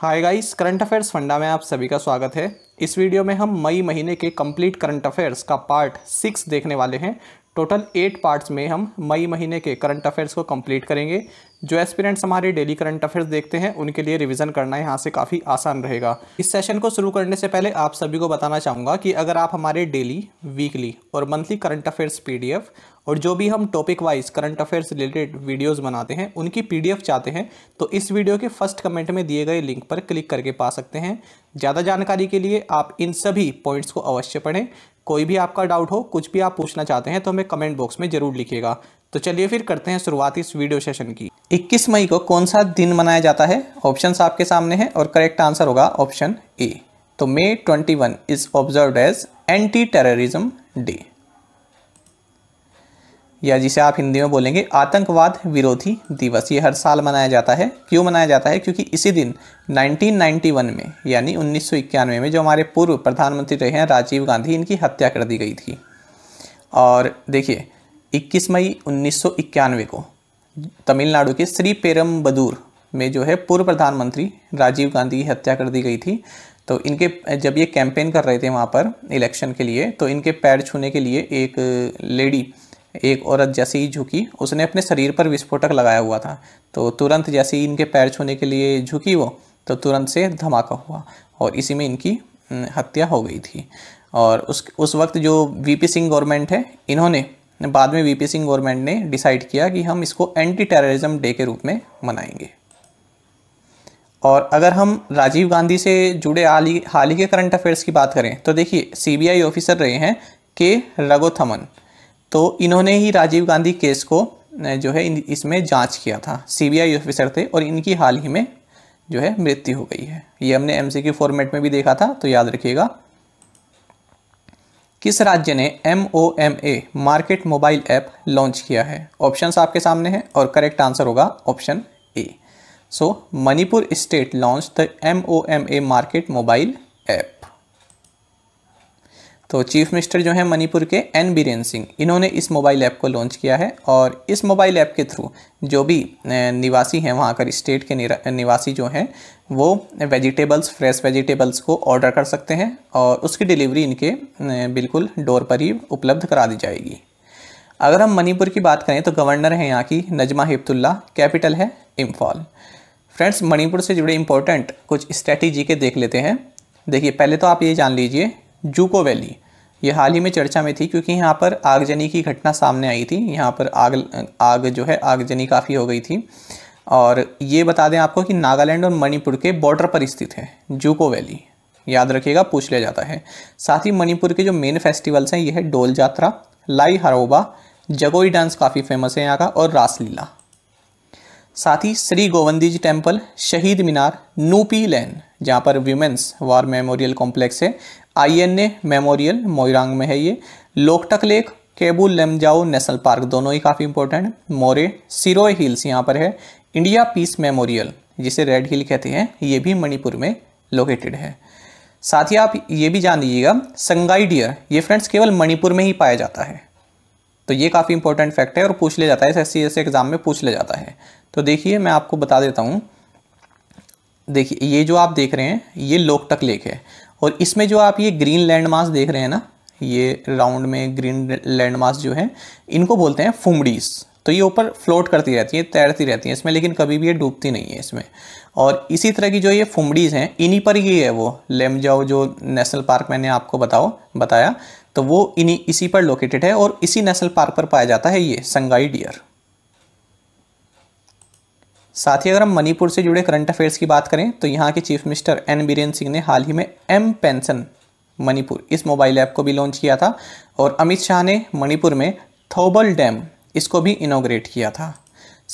Hi guys current affairs funda में आप सभी का स्वागत है इस वीडियो में हम मई महीने के कंप्लीट करंट अफेयर्स का पार्ट सिक्स देखने वाले हैं टोटल एट पार्ट्स में हम मई महीने के करंट अफेयर्स को कंप्लीट करेंगे जो एस्पिरेंट्स हमारे डेली करंट अफेयर्स देखते हैं उनके लिए रिवीजन करना यहाँ से काफ़ी आसान रहेगा इस सेशन को शुरू करने से पहले आप सभी को बताना चाहूँगा कि अगर आप हमारे डेली वीकली और मंथली करंट अफेयर्स पीडीएफ और जो भी हम topic wise current affairs related videos बनाते हैं उनकी पीडीएफ चाहते हैं तो इस वीडियो के फर्स्ट कमेंट में दिए गए लिंक पर क्लिक करके पा सकते हैं ज़्यादा जानकारी के लिए आप इन सभी पॉइंट्स को अवश्य पढ़ें कोई भी आपका डाउट हो कुछ भी आप पूछना चाहते हैं तो हमें कमेंट बॉक्स में ज़रूर लिखिएगा तो चलिए फिर करते हैं शुरुआत इस वीडियो सेशन की 21 मई को कौन सा दिन मनाया जाता है ऑप्शन आपके सामने हैं और करेक्ट आंसर होगा ऑप्शन ए तो May 21 is observe as anti terrorism day या जिसे आप हिंदी में बोलेंगे आतंकवाद विरोधी दिवस ये हर साल मनाया जाता है क्यों मनाया जाता है क्योंकि इसी दिन 1991 में यानी 1991 में जो हमारे पूर्व प्रधानमंत्री रहे हैं राजीव गांधी इनकी हत्या कर दी गई थी और देखिए 21 मई 1991 को तमिलनाडु के श्री पेरम्बदूर में जो है पूर्व प्रधानमंत्री राजीव गांधी की हत्या कर दी गई थी तो इनके जब ये कैंपेन कर रहे थे वहाँ पर इलेक्शन के लिए तो इनके पैर छूने के लिए एक लेडी एक औरत जैसे ही झुकी उसने अपने शरीर पर विस्फोटक लगाया हुआ था तो तुरंत जैसे ही इनके पैर छूने के लिए झुकी वो तो तुरंत से धमाका हुआ और इसी में इनकी हत्या हो गई थी और उस उस वक्त जो वीपी सिंह गवर्नमेंट है इन्होंने बाद में वीपी सिंह गवर्नमेंट ने डिसाइड किया कि हम इसको एंटी टेररिज्म डे के रूप में मनाएंगे और अगर हम राजीव गांधी से जुड़े हाल ही हाल ही के करंट अफेयर्स की बात करें तो देखिए सीबीआई ऑफिसर रहे हैं के रघोथमन तो इन्होंने ही राजीव गांधी केस को जो है इसमें जांच किया था सीबीआई ऑफिसर थे और इनकी हाल ही में जो है मृत्यु हो गई है ये हमने एमसीक्यू फॉर्मेट में भी देखा था तो याद रखिएगा किस राज्य ने M O M A market mobile app launch किया है ऑप्शन आपके सामने हैं और करेक्ट आंसर होगा option A so Manipur state launch the M O M A market mobile app तो चीफ मिनिस्टर जो हैं मणिपुर के एन बीरेन सिंह इन्होंने इस मोबाइल ऐप को लॉन्च किया है और इस मोबाइल ऐप के थ्रू जो भी निवासी हैं वहाँ कर स्टेट के निवासी जो हैं वो वेजिटेबल्स फ्रेश वेजिटेबल्स को ऑर्डर कर सकते हैं और उसकी डिलीवरी इनके बिल्कुल डोर पर ही उपलब्ध करा दी जाएगी अगर हम मणिपुर की बात करें तो गवर्नर हैं यहाँ की नजमा हिब्तुल्ला कैपिटल है इम्फॉल फ्रेंड्स मणिपुर से जुड़े इम्पोर्टेंट कुछ स्ट्रैटेजी के देख लेते हैं देखिए पहले तो आप ये जान लीजिए जूको वैली ये हाल ही में चर्चा में थी क्योंकि यहाँ पर आगजनी की घटना सामने आई थी यहाँ पर आग आग जो है आगजनी काफ़ी हो गई थी और ये बता दें आपको कि नागालैंड और मणिपुर के बॉर्डर पर स्थित है जूको वैली याद रखिएगा पूछ लिया जाता है साथ ही मणिपुर के जो मेन फेस्टिवल्स हैं ये है डोल यात्रा लाई हरोबा जगोई डांस काफ़ी फेमस है यहाँ का और रासलीला साथ ही श्री गोवंदी जी टेम्पल शहीद मीनार नूपी लैन जहाँ पर वीमेंस वार मेमोरियल कॉम्प्लेक्स है आईएनए मेमोरियल मोइरांग में है ये Loktak lake Keibul Lamjao national park दोनों ही काफ़ी इंपॉर्टेंट मोरे सिरोय हिल्स यहाँ पर है इंडिया पीस मेमोरियल जिसे रेड हिल कहते हैं ये भी मणिपुर में लोकेटेड है साथ ही आप ये भी जान लीजिएगा संगाई डियर ये फ्रेंड्स केवल मणिपुर में ही पाया जाता है तो ये काफ़ी इंपॉर्टेंट फैक्ट है और पूछ ले जाता है एस एस एग्ज़ाम में पूछ ले जाता है तो देखिए मैं आपको बता देता हूँ देखिए ये जो आप देख रहे हैं ये लोकटक लेक है और इसमें जो आप ये ग्रीन लैंड मास देख रहे हैं ना ये राउंड में ग्रीन लैंड मास जो है इनको बोलते हैं फुमड़ीस तो ये ऊपर फ्लोट करती रहती है तैरती रहती है इसमें लेकिन कभी भी ये डूबती नहीं है इसमें और इसी तरह की जो ये फुमड़ीज़ हैं इन्हीं पर ही है वो लेमजाओ जो नेशनल पार्क मैंने आपको बताओ बताया तो वो इन्हीं इसी पर लोकेटेड है और इसी नेशनल पार्क पर पाया जाता है ये संगाई डियर साथ ही अगर हम मणिपुर से जुड़े करंट अफेयर्स की बात करें तो यहाँ के chief minister N Biren Singh ने हाल ही में एम पेंशन मणिपुर इस मोबाइल ऐप को भी लॉन्च किया था और अमित शाह ने मणिपुर में थोबल डैम इसको भी इनोग्रेट किया था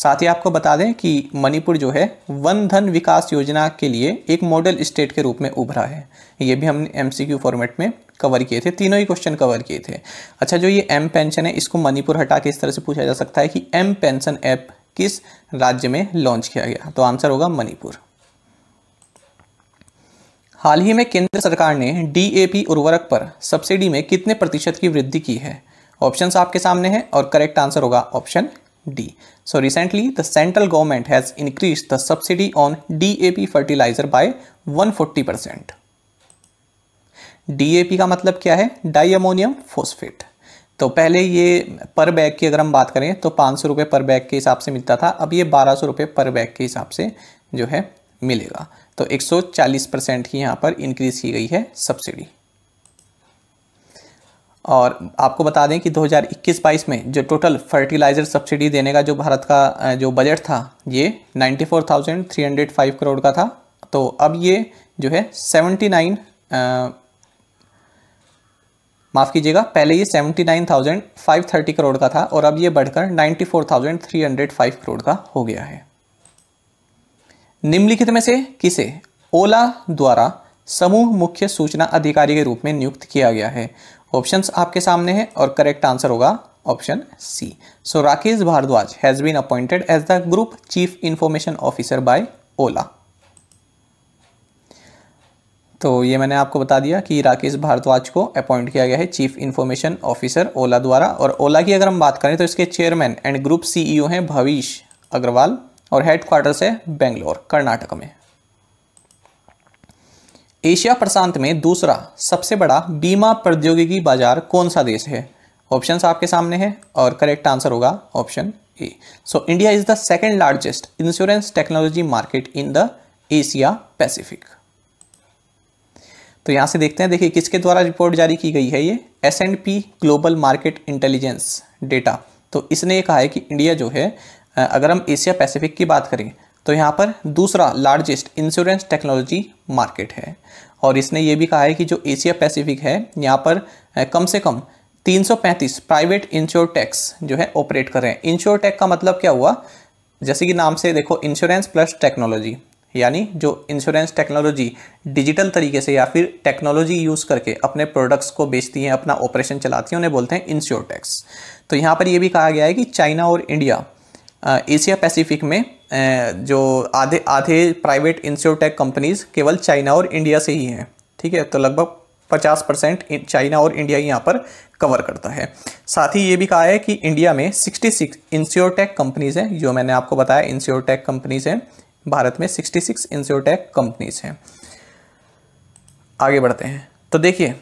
साथ ही आपको बता दें कि मणिपुर जो है वन धन विकास योजना के लिए एक मॉडल स्टेट के रूप में उभरा है ये भी हमने एम फॉर्मेट में कवर किए थे तीनों ही क्वेश्चन कवर किए थे अच्छा जो ये एम पेंशन है इसको मणिपुर हटा के इस तरह से पूछा जा सकता है कि एम पेंशन ऐप किस राज्य में लॉन्च किया गया तो आंसर होगा मणिपुर हाल ही में केंद्र सरकार ने डीएपी उर्वरक पर सब्सिडी में कितने प्रतिशत की वृद्धि की है ऑप्शन आपके सामने हैं और करेक्ट आंसर होगा option the central government has increase the subsidy on D A P fertiliser fertilizer one 140 percent D का मतलब क्या है डाई अमोनियम फोस्फेट तो पहले ये पर बैग की अगर हम बात करें तो पाँच सौ रुपये पर बैग के हिसाब से मिलता था अब ये बारह सौ रुपये पर बैग के हिसाब से जो है मिलेगा तो 140 परसेंट ही यहाँ पर इंक्रीज़ की गई है सब्सिडी और आपको बता दें कि 2021-22 में जो टोटल फर्टिलाइज़र सब्सिडी देने का जो भारत का जो बजट था ये 94,305 करोड़ का था तो अब ये जो है 79 माफ़ कीजिएगा पहले ये seventy nine thousand five thirty crore का था और अब ये बढ़कर ninety four thousand three hundred five crore का हो गया है निम्नलिखित में से किसे ओला द्वारा समूह मुख्य सूचना अधिकारी के रूप में नियुक्त किया गया है ऑप्शंस आपके सामने हैं और करेक्ट आंसर होगा option C so Rakesh Bhardwaj has been appointed as the group chief information officer by Ola तो ये मैंने आपको बता दिया कि राकेश भारद्वाज को अपॉइंट किया गया है चीफ इन्फॉर्मेशन ऑफिसर ओला द्वारा और ओला की अगर हम बात करें तो इसके चेयरमैन एंड ग्रुप सीईओ हैं भविष अग्रवाल और हेडक्वार्टर्स है बेंगलोर कर्नाटक में एशिया प्रशांत में दूसरा सबसे बड़ा बीमा प्रौद्योगिकी बाजार कौन सा देश है ऑप्शन आपके सामने है और करेक्ट आंसर होगा option A so India is the second largest insurance technology market in the Asia Pacific तो यहाँ से देखते हैं देखिए किसके द्वारा रिपोर्ट जारी की गई है ये S and P global market intelligence data तो इसने ये कहा है कि इंडिया जो है अगर हम एशिया पैसिफिक की बात करें तो यहाँ पर दूसरा लार्जेस्ट इंश्योरेंस टेक्नोलॉजी मार्केट है और इसने ये भी कहा है कि जो एशिया पैसिफिक है यहाँ पर कम से कम 335 प्राइवेट इंश्योर टैक्स जो है ऑपरेट कर रहे हैं इंश्योर टैक का मतलब क्या हुआ जैसे कि नाम से देखो इंश्योरेंस प्लस टेक्नोलॉजी यानी जो इंश्योरेंस टेक्नोलॉजी डिजिटल तरीके से या फिर टेक्नोलॉजी यूज़ करके अपने प्रोडक्ट्स को बेचती हैं अपना ऑपरेशन चलाती हैं उन्हें बोलते हैं इंश्योर टैक्स तो यहाँ पर यह भी कहा गया है कि चाइना और इंडिया एशिया पैसिफिक में जो आधे आधे प्राइवेट इंश्योरटेक कंपनीज़ केवल चाइना और इंडिया से ही हैं ठीक है तो लगभग पचास परसेंट चाइना और इंडिया यहाँ पर कवर करता है साथ ही ये भी कहा है कि इंडिया में सिक्सटी सिक्स इंश्योरटेक कंपनीज़ हैं जो मैंने आपको बताया इंश्योरटेक कंपनीज़ हैं भारत में 66 सिक्स इंस्योटेक कंपनीज हैं आगे बढ़ते हैं तो देखिए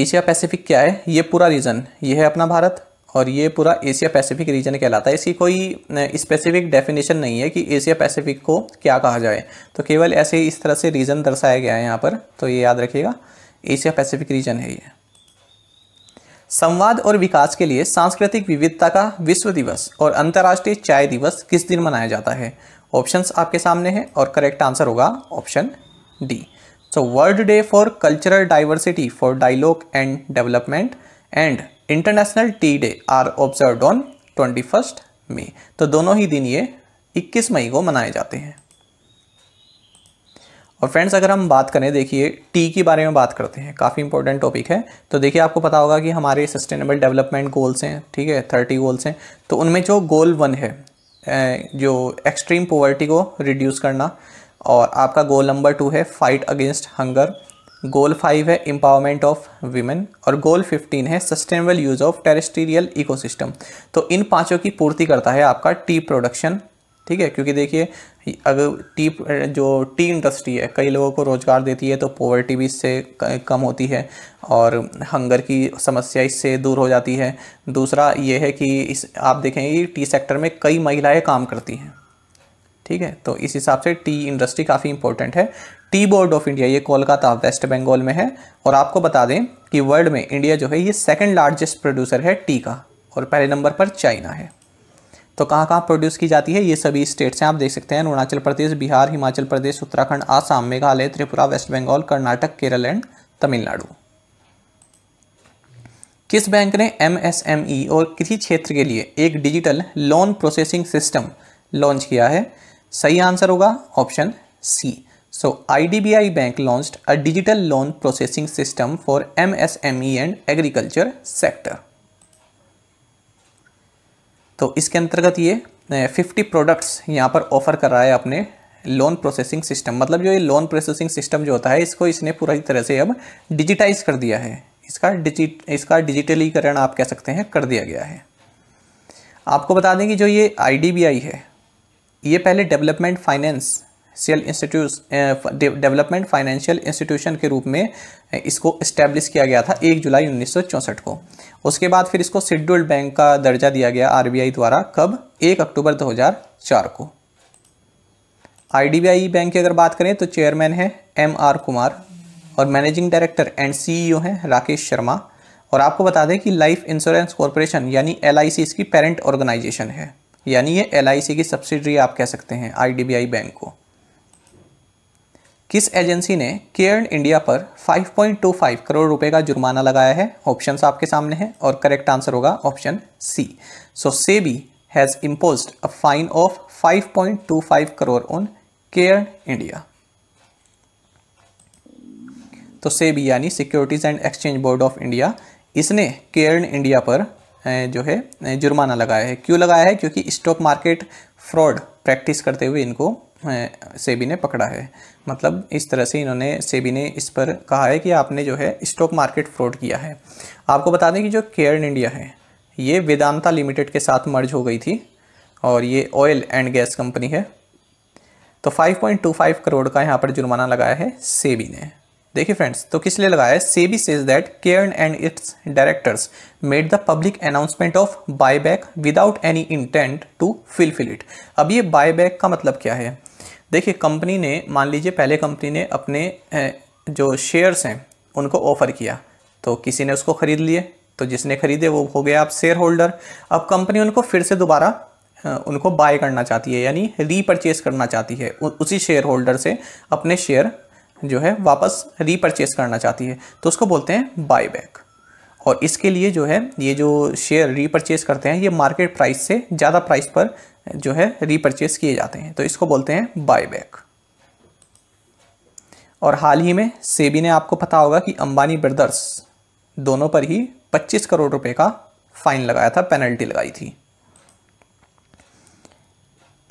एशिया पैसिफिक क्या है ये पूरा रीजन ये है अपना भारत और ये पूरा एशिया पैसिफिक रीजन कहलाता है इसकी कोई स्पेसिफिक डेफिनेशन नहीं है कि एशिया पैसिफिक को क्या कहा जाए तो केवल ऐसे इस तरह से रीजन दर्शाया गया है यहाँ पर तो ये याद रखिएगा एशिया पैसिफिक रीजन है ये संवाद और विकास के लिए सांस्कृतिक विविधता का विश्व दिवस और अंतर्राष्ट्रीय चाय दिवस किस दिन मनाया जाता है ऑप्शंस आपके सामने हैं और करेक्ट आंसर होगा option D so world day for cultural diversity for dialogue and development and international tea day are observe on twenty first May तो दोनों ही दिन ये 21 मई को मनाए जाते हैं और फ्रेंड्स अगर हम बात करें देखिए टी के बारे में बात करते हैं काफ़ी इंपॉर्टेंट टॉपिक है तो देखिए आपको पता होगा कि हमारे सस्टेनेबल डेवलपमेंट गोल्स हैं ठीक है थर्टी गोल्स हैं तो उनमें जो गोल वन है जो एक्सट्रीम पोवर्टी को रिड्यूस करना और आपका गोल नंबर टू है fight against hunger goal five है एम्पावरमेंट ऑफ वीमेन और गोल फिफ्टीन है sustainable use of terrestrial ecosystem तो इन पांचों की पूर्ति करता है आपका टी प्रोडक्शन ठीक है क्योंकि देखिए अगर टी जो टी इंडस्ट्री है कई लोगों को रोज़गार देती है तो पॉवर्टी भी इससे कम होती है और हंगर की समस्या इससे दूर हो जाती है दूसरा ये है कि इस आप देखेंगे टी सेक्टर में कई महिलाएं काम करती हैं ठीक है तो इस हिसाब से टी इंडस्ट्री काफ़ी इंपॉर्टेंट है टी बोर्ड ऑफ इंडिया ये कोलकाता वेस्ट बंगाल में है और आपको बता दें कि वर्ल्ड में इंडिया जो है ये सेकेंड लार्जेस्ट प्रोड्यूसर है टी का और पहले नंबर पर चाइना है तो कहाँ कहाँ प्रोड्यूस की जाती है ये सभी स्टेट्स हैं आप देख सकते हैं अरुणाचल प्रदेश बिहार हिमाचल प्रदेश उत्तराखंड आसाम मेघालय त्रिपुरा वेस्ट बंगाल कर्नाटक केरल एंड तमिलनाडु किस बैंक ने एमएसएमई e और कृषि क्षेत्र के लिए एक digital loan processing system launch किया है सही आंसर होगा option C so IDBI bank launched a digital loan processing system for MSME and agriculture sector तो इसके अंतर्गत ये फिफ्टी प्रोडक्ट्स यहाँ पर ऑफर कर रहा है अपने लोन प्रोसेसिंग सिस्टम मतलब जो ये लोन प्रोसेसिंग सिस्टम जो होता है इसको इसने पूरी तरह से अब डिजिटाइज कर दिया है इसका डिजिट इसका डिजिटलीकरण आप कह सकते हैं कर दिया गया है आपको बता दें कि जो ये आई है ये पहले development finance cell institute development financial institution के रूप में इसको इस्टेब्लिश किया गया था एक जुलाई उन्नीस को उसके बाद फिर इसको शेड्यूल्ड बैंक का दर्जा दिया गया आरबीआई द्वारा कब एक अक्टूबर 2004 को आईडीबीआई बैंक की अगर बात करें तो चेयरमैन है एम आर कुमार और मैनेजिंग डायरेक्टर एंड सीईओ हैं राकेश शर्मा और आपको बता दें कि लाइफ इंश्योरेंस कॉरपोरेशन यानी एल इसकी पेरेंट ऑर्गेनाइजेशन है यानी ये एल की सब्सिडरी आप कह सकते हैं आई बैंक को किस एजेंसी ने केयर्न इंडिया पर 5.25 करोड़ रुपए का जुर्माना लगाया है ऑप्शन आपके सामने हैं और करेक्ट आंसर होगा option C so SEBI has impose a fine of 5.25 crore on Cairn India तो सेबी यानी securities and exchange board of India इसने केयर्न इंडिया पर जो है जुर्माना लगाया है क्यों लगाया है क्योंकि स्टॉक मार्केट फ्रॉड प्रैक्टिस करते हुए इनको सेबी ने पकड़ा है मतलब इस तरह से इन्होंने सेबी ने इस पर कहा है कि आपने जो है स्टॉक मार्केट फ्रॉड किया है आपको बता दें कि जो केयर्न इंडिया है ये वेदांता लिमिटेड के साथ मर्ज हो गई थी और ये ऑयल एंड गैस कंपनी है तो 5.25 करोड़ का यहाँ पर जुर्माना लगाया है सेबी ने देखिए फ्रेंड्स तो किस लिए लगाया है SEBI says that Cairn and its directors made the public announcement of buyback without any intent to fulfil it अब ये बायबैक का मतलब क्या है देखिए कंपनी ने मान लीजिए पहले कंपनी ने अपने जो शेयर्स हैं उनको ऑफ़र किया तो किसी ने उसको ख़रीद लिए तो जिसने ख़रीदे वो हो गया आप शेयर होल्डर अब कंपनी उनको फिर से दोबारा उनको बाय करना चाहती है यानी रीपरचेज करना चाहती है उसी शेयर होल्डर से अपने शेयर जो है वापस रीपरचेज करना चाहती है तो उसको बोलते हैं बाय बैक और इसके लिए जो है ये जो शेयर रीपरचेज करते हैं ये मार्केट प्राइस से ज़्यादा प्राइस पर जो है रीपरचेस किए जाते हैं तो इसको बोलते हैं बायबैक और हाल ही में सेबी ने आपको पता होगा कि अंबानी ब्रदर्स दोनों पर ही 25 करोड़ रुपए का फाइन लगाया था पेनल्टी लगाई थी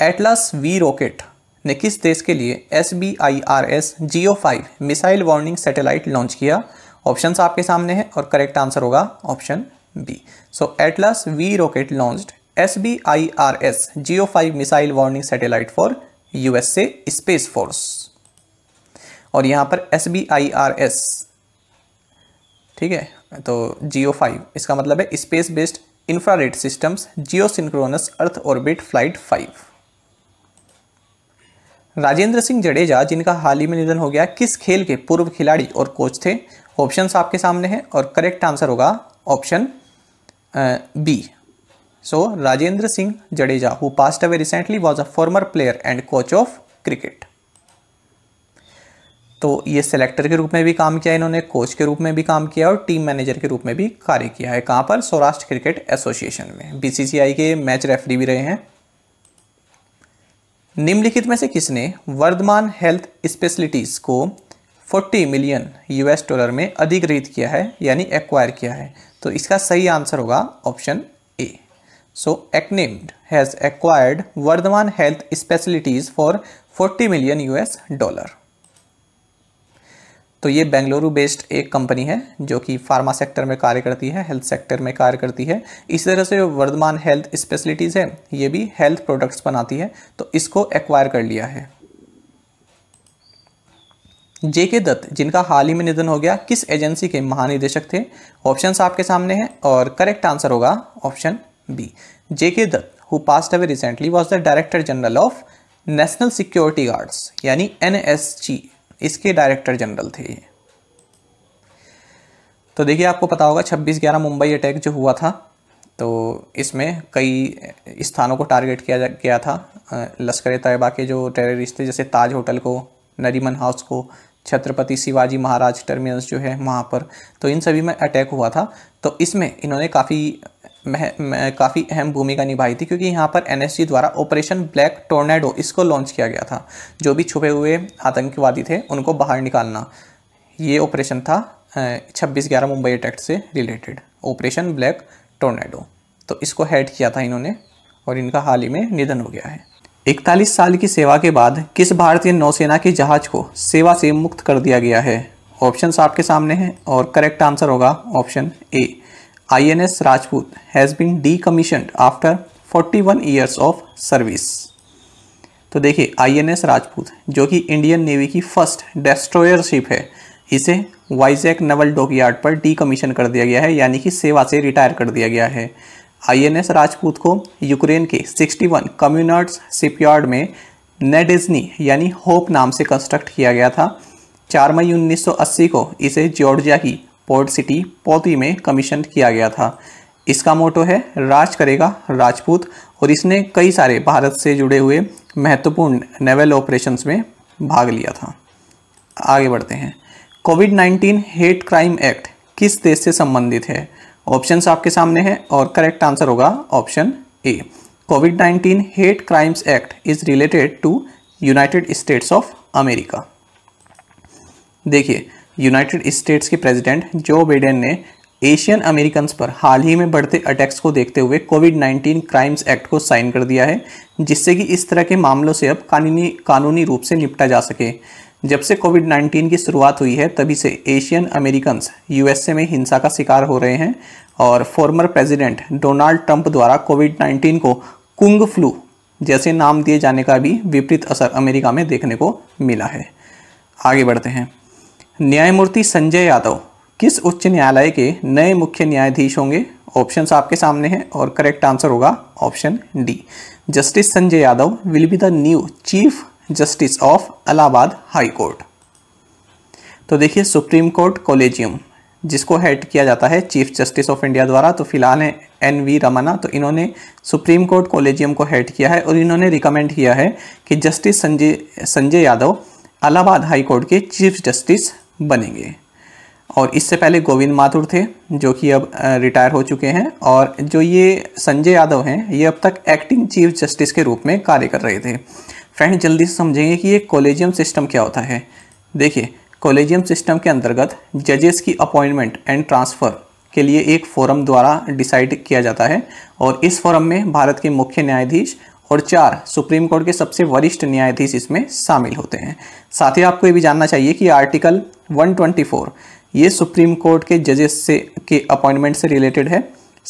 एटलस वी रॉकेट ने किस देश के लिए S B I R S GEO five missile warning satellite launch किया ऑप्शन आपके सामने है और करेक्ट आंसर होगा option B so Atlas V rocket launched S B I R S GEO five missile warning satellite for USA space force और यहां पर S B I R S ठीक है तो जियो फाइव इसका मतलब है space based infrared systems geosynchronous earth orbit flight five Rajendra Singh Jadeja जिनका हाल ही में निधन हो गया किस खेल के पूर्व खिलाड़ी और कोच थे ऑप्शंस आपके सामने हैं और करेक्ट आंसर होगा option B so Rajendra Singh Jadeja who passed away recently was a former player and coach of cricket तो ये सेलेक्टर के रूप में भी काम किया इन्होंने कोच के रूप में भी काम किया और टीम मैनेजर के रूप में भी कार्य किया है कहाँ पर सौराष्ट्र क्रिकेट एसोसिएशन में बीसीसीआई के मैच रेफरी भी रहे हैं निम्नलिखित में से किसने वर्धमान हेल्थ स्पेशलिटीज़ को 40 मिलियन यूएस डॉलर में अधिग्रहित किया है यानी एक्वायर किया है तो इसका सही आंसर होगा option So ACNIMD has acquired Vardhaman Health Specialties for 40 million US dollar. तो ये बेंगलुरु बेस्ड एक कंपनी है जो कि फार्मा सेक्टर में कार्य करती है हेल्थ सेक्टर में कार्य करती है इसी तरह से वर्धमान हेल्थ स्पेशलिटीज़ है ये भी हेल्थ प्रोडक्ट्स बनाती है तो इसको एक्वायर कर लिया है जे के दत्त जिनका हाल ही में निधन हो गया किस एजेंसी के महानिदेशक थे ऑप्शंस आपके सामने हैं और करेक्ट आंसर होगा option B. J.K. Dutt, who passed away recently, was the Director General of national security guards यानी एन इसके डायरेक्टर जनरल थे तो देखिए आपको पता होगा 26 ग्यारह मुंबई अटैक जो हुआ था तो इसमें कई स्थानों को टारगेट किया गया था लश्कर तयबा के जो टेररिस्ट थे जैसे ताज होटल को नरीमन हाउस को छत्रपति शिवाजी महाराज टर्मिनल्स जो है वहाँ पर तो इन सभी में अटैक हुआ था तो इसमें इन्होंने काफ़ी काफ़ी अहम भूमिका निभाई थी क्योंकि यहाँ पर एन द्वारा ऑपरेशन ब्लैक टोर्नेडो इसको लॉन्च किया गया था जो भी छुपे हुए आतंकवादी थे उनको बाहर निकालना ये ऑपरेशन था छब्बीस ग्यारह मुंबई अटैक्ट से रिलेटेड ऑपरेशन ब्लैक टोर्नेडो तो इसको हेड किया था इन्होंने और इनका हाल ही में निधन हो गया है इकतालीस साल की सेवा के बाद किस भारतीय नौसेना के जहाज को सेवा से मुक्त कर दिया गया है ऑप्शन आपके सामने हैं और करेक्ट आंसर होगा option A INS Rajput has been decommissioned after 41 years of service. तो देखिए एस राजपूत जो कि इंडियन नेवी की फर्स्ट डेस्ट्रोयर शिप है इसे वाइजैक डोक डॉकयार्ड पर डीकमीशन कर दिया गया है यानी कि सेवा से रिटायर कर दिया गया है एस राजपूत को यूक्रेन के 61 वन कम्यूनर्ट्स शिपयार्ड में नेडिजनी यानी होप नाम से कंस्ट्रक्ट किया गया था चार मई 1980 को इसे जॉर्जिया की पोर्ट सिटी पोती में कमीशन किया गया था इसका मोटो है राज करेगा राजपूत और इसने कई सारे भारत से जुड़े हुए महत्वपूर्ण नेवल ऑपरेशंस में भाग लिया था आगे बढ़ते हैं कोविड 19 हेट क्राइम एक्ट किस देश से संबंधित है ऑप्शंस आपके सामने हैं और करेक्ट आंसर होगा option A COVID 19 hate crimes act is related to United States of America देखिए यूनाइटेड स्टेट्स के प्रेसिडेंट जो बाइडेन ने एशियन अमेरिकन पर हाल ही में बढ़ते अटैक्स को देखते हुए कोविड 19 क्राइम्स एक्ट को साइन कर दिया है जिससे कि इस तरह के मामलों से अब कानूनी कानूनी रूप से निपटा जा सके जब से कोविड 19 की शुरुआत हुई है तभी से एशियन अमेरिकन यूएसए में हिंसा का शिकार हो रहे हैं और फॉर्मर प्रेजिडेंट डोनाल्ड ट्रंप द्वारा कोविड नाइन्टीन को कुंग फ्लू जैसे नाम दिए जाने का भी विपरीत असर अमेरिका में देखने को मिला है आगे बढ़ते हैं न्यायमूर्ति संजय यादव किस उच्च न्यायालय के नए मुख्य न्यायाधीश होंगे ऑप्शन आपके सामने हैं और करेक्ट आंसर होगा option D justice Sanjay Yadav will be the new chief justice of Allahabad high court तो देखिए सुप्रीम कोर्ट कॉलेजियम जिसको हेड किया जाता है चीफ जस्टिस ऑफ इंडिया द्वारा तो फिलहाल है एन वी रमना तो इन्होंने सुप्रीम कोर्ट कॉलेजियम को हेड किया है और इन्होंने रिकमेंड किया है कि justice Sanjay Sanjay Yadav Allahabad high court के चीफ जस्टिस बनेंगे और इससे पहले गोविंद माथुर थे जो कि अब रिटायर हो चुके हैं और जो ये संजय यादव हैं ये अब तक एक्टिंग चीफ जस्टिस के रूप में कार्य कर रहे थे फ्रेंड जल्दी से समझेंगे कि ये कॉलेजियम सिस्टम क्या होता है देखिए कॉलेजियम सिस्टम के अंतर्गत जजेस की अपॉइंटमेंट एंड ट्रांसफ़र के लिए एक फोरम द्वारा डिसाइड किया जाता है और इस फोरम में भारत के मुख्य न्यायाधीश और चार सुप्रीम कोर्ट के सबसे वरिष्ठ न्यायाधीश इसमें शामिल होते हैं साथ ही आपको ये भी जानना चाहिए कि आर्टिकल 124 ये सुप्रीम कोर्ट के जजेस से के अपॉइंटमेंट से रिलेटेड है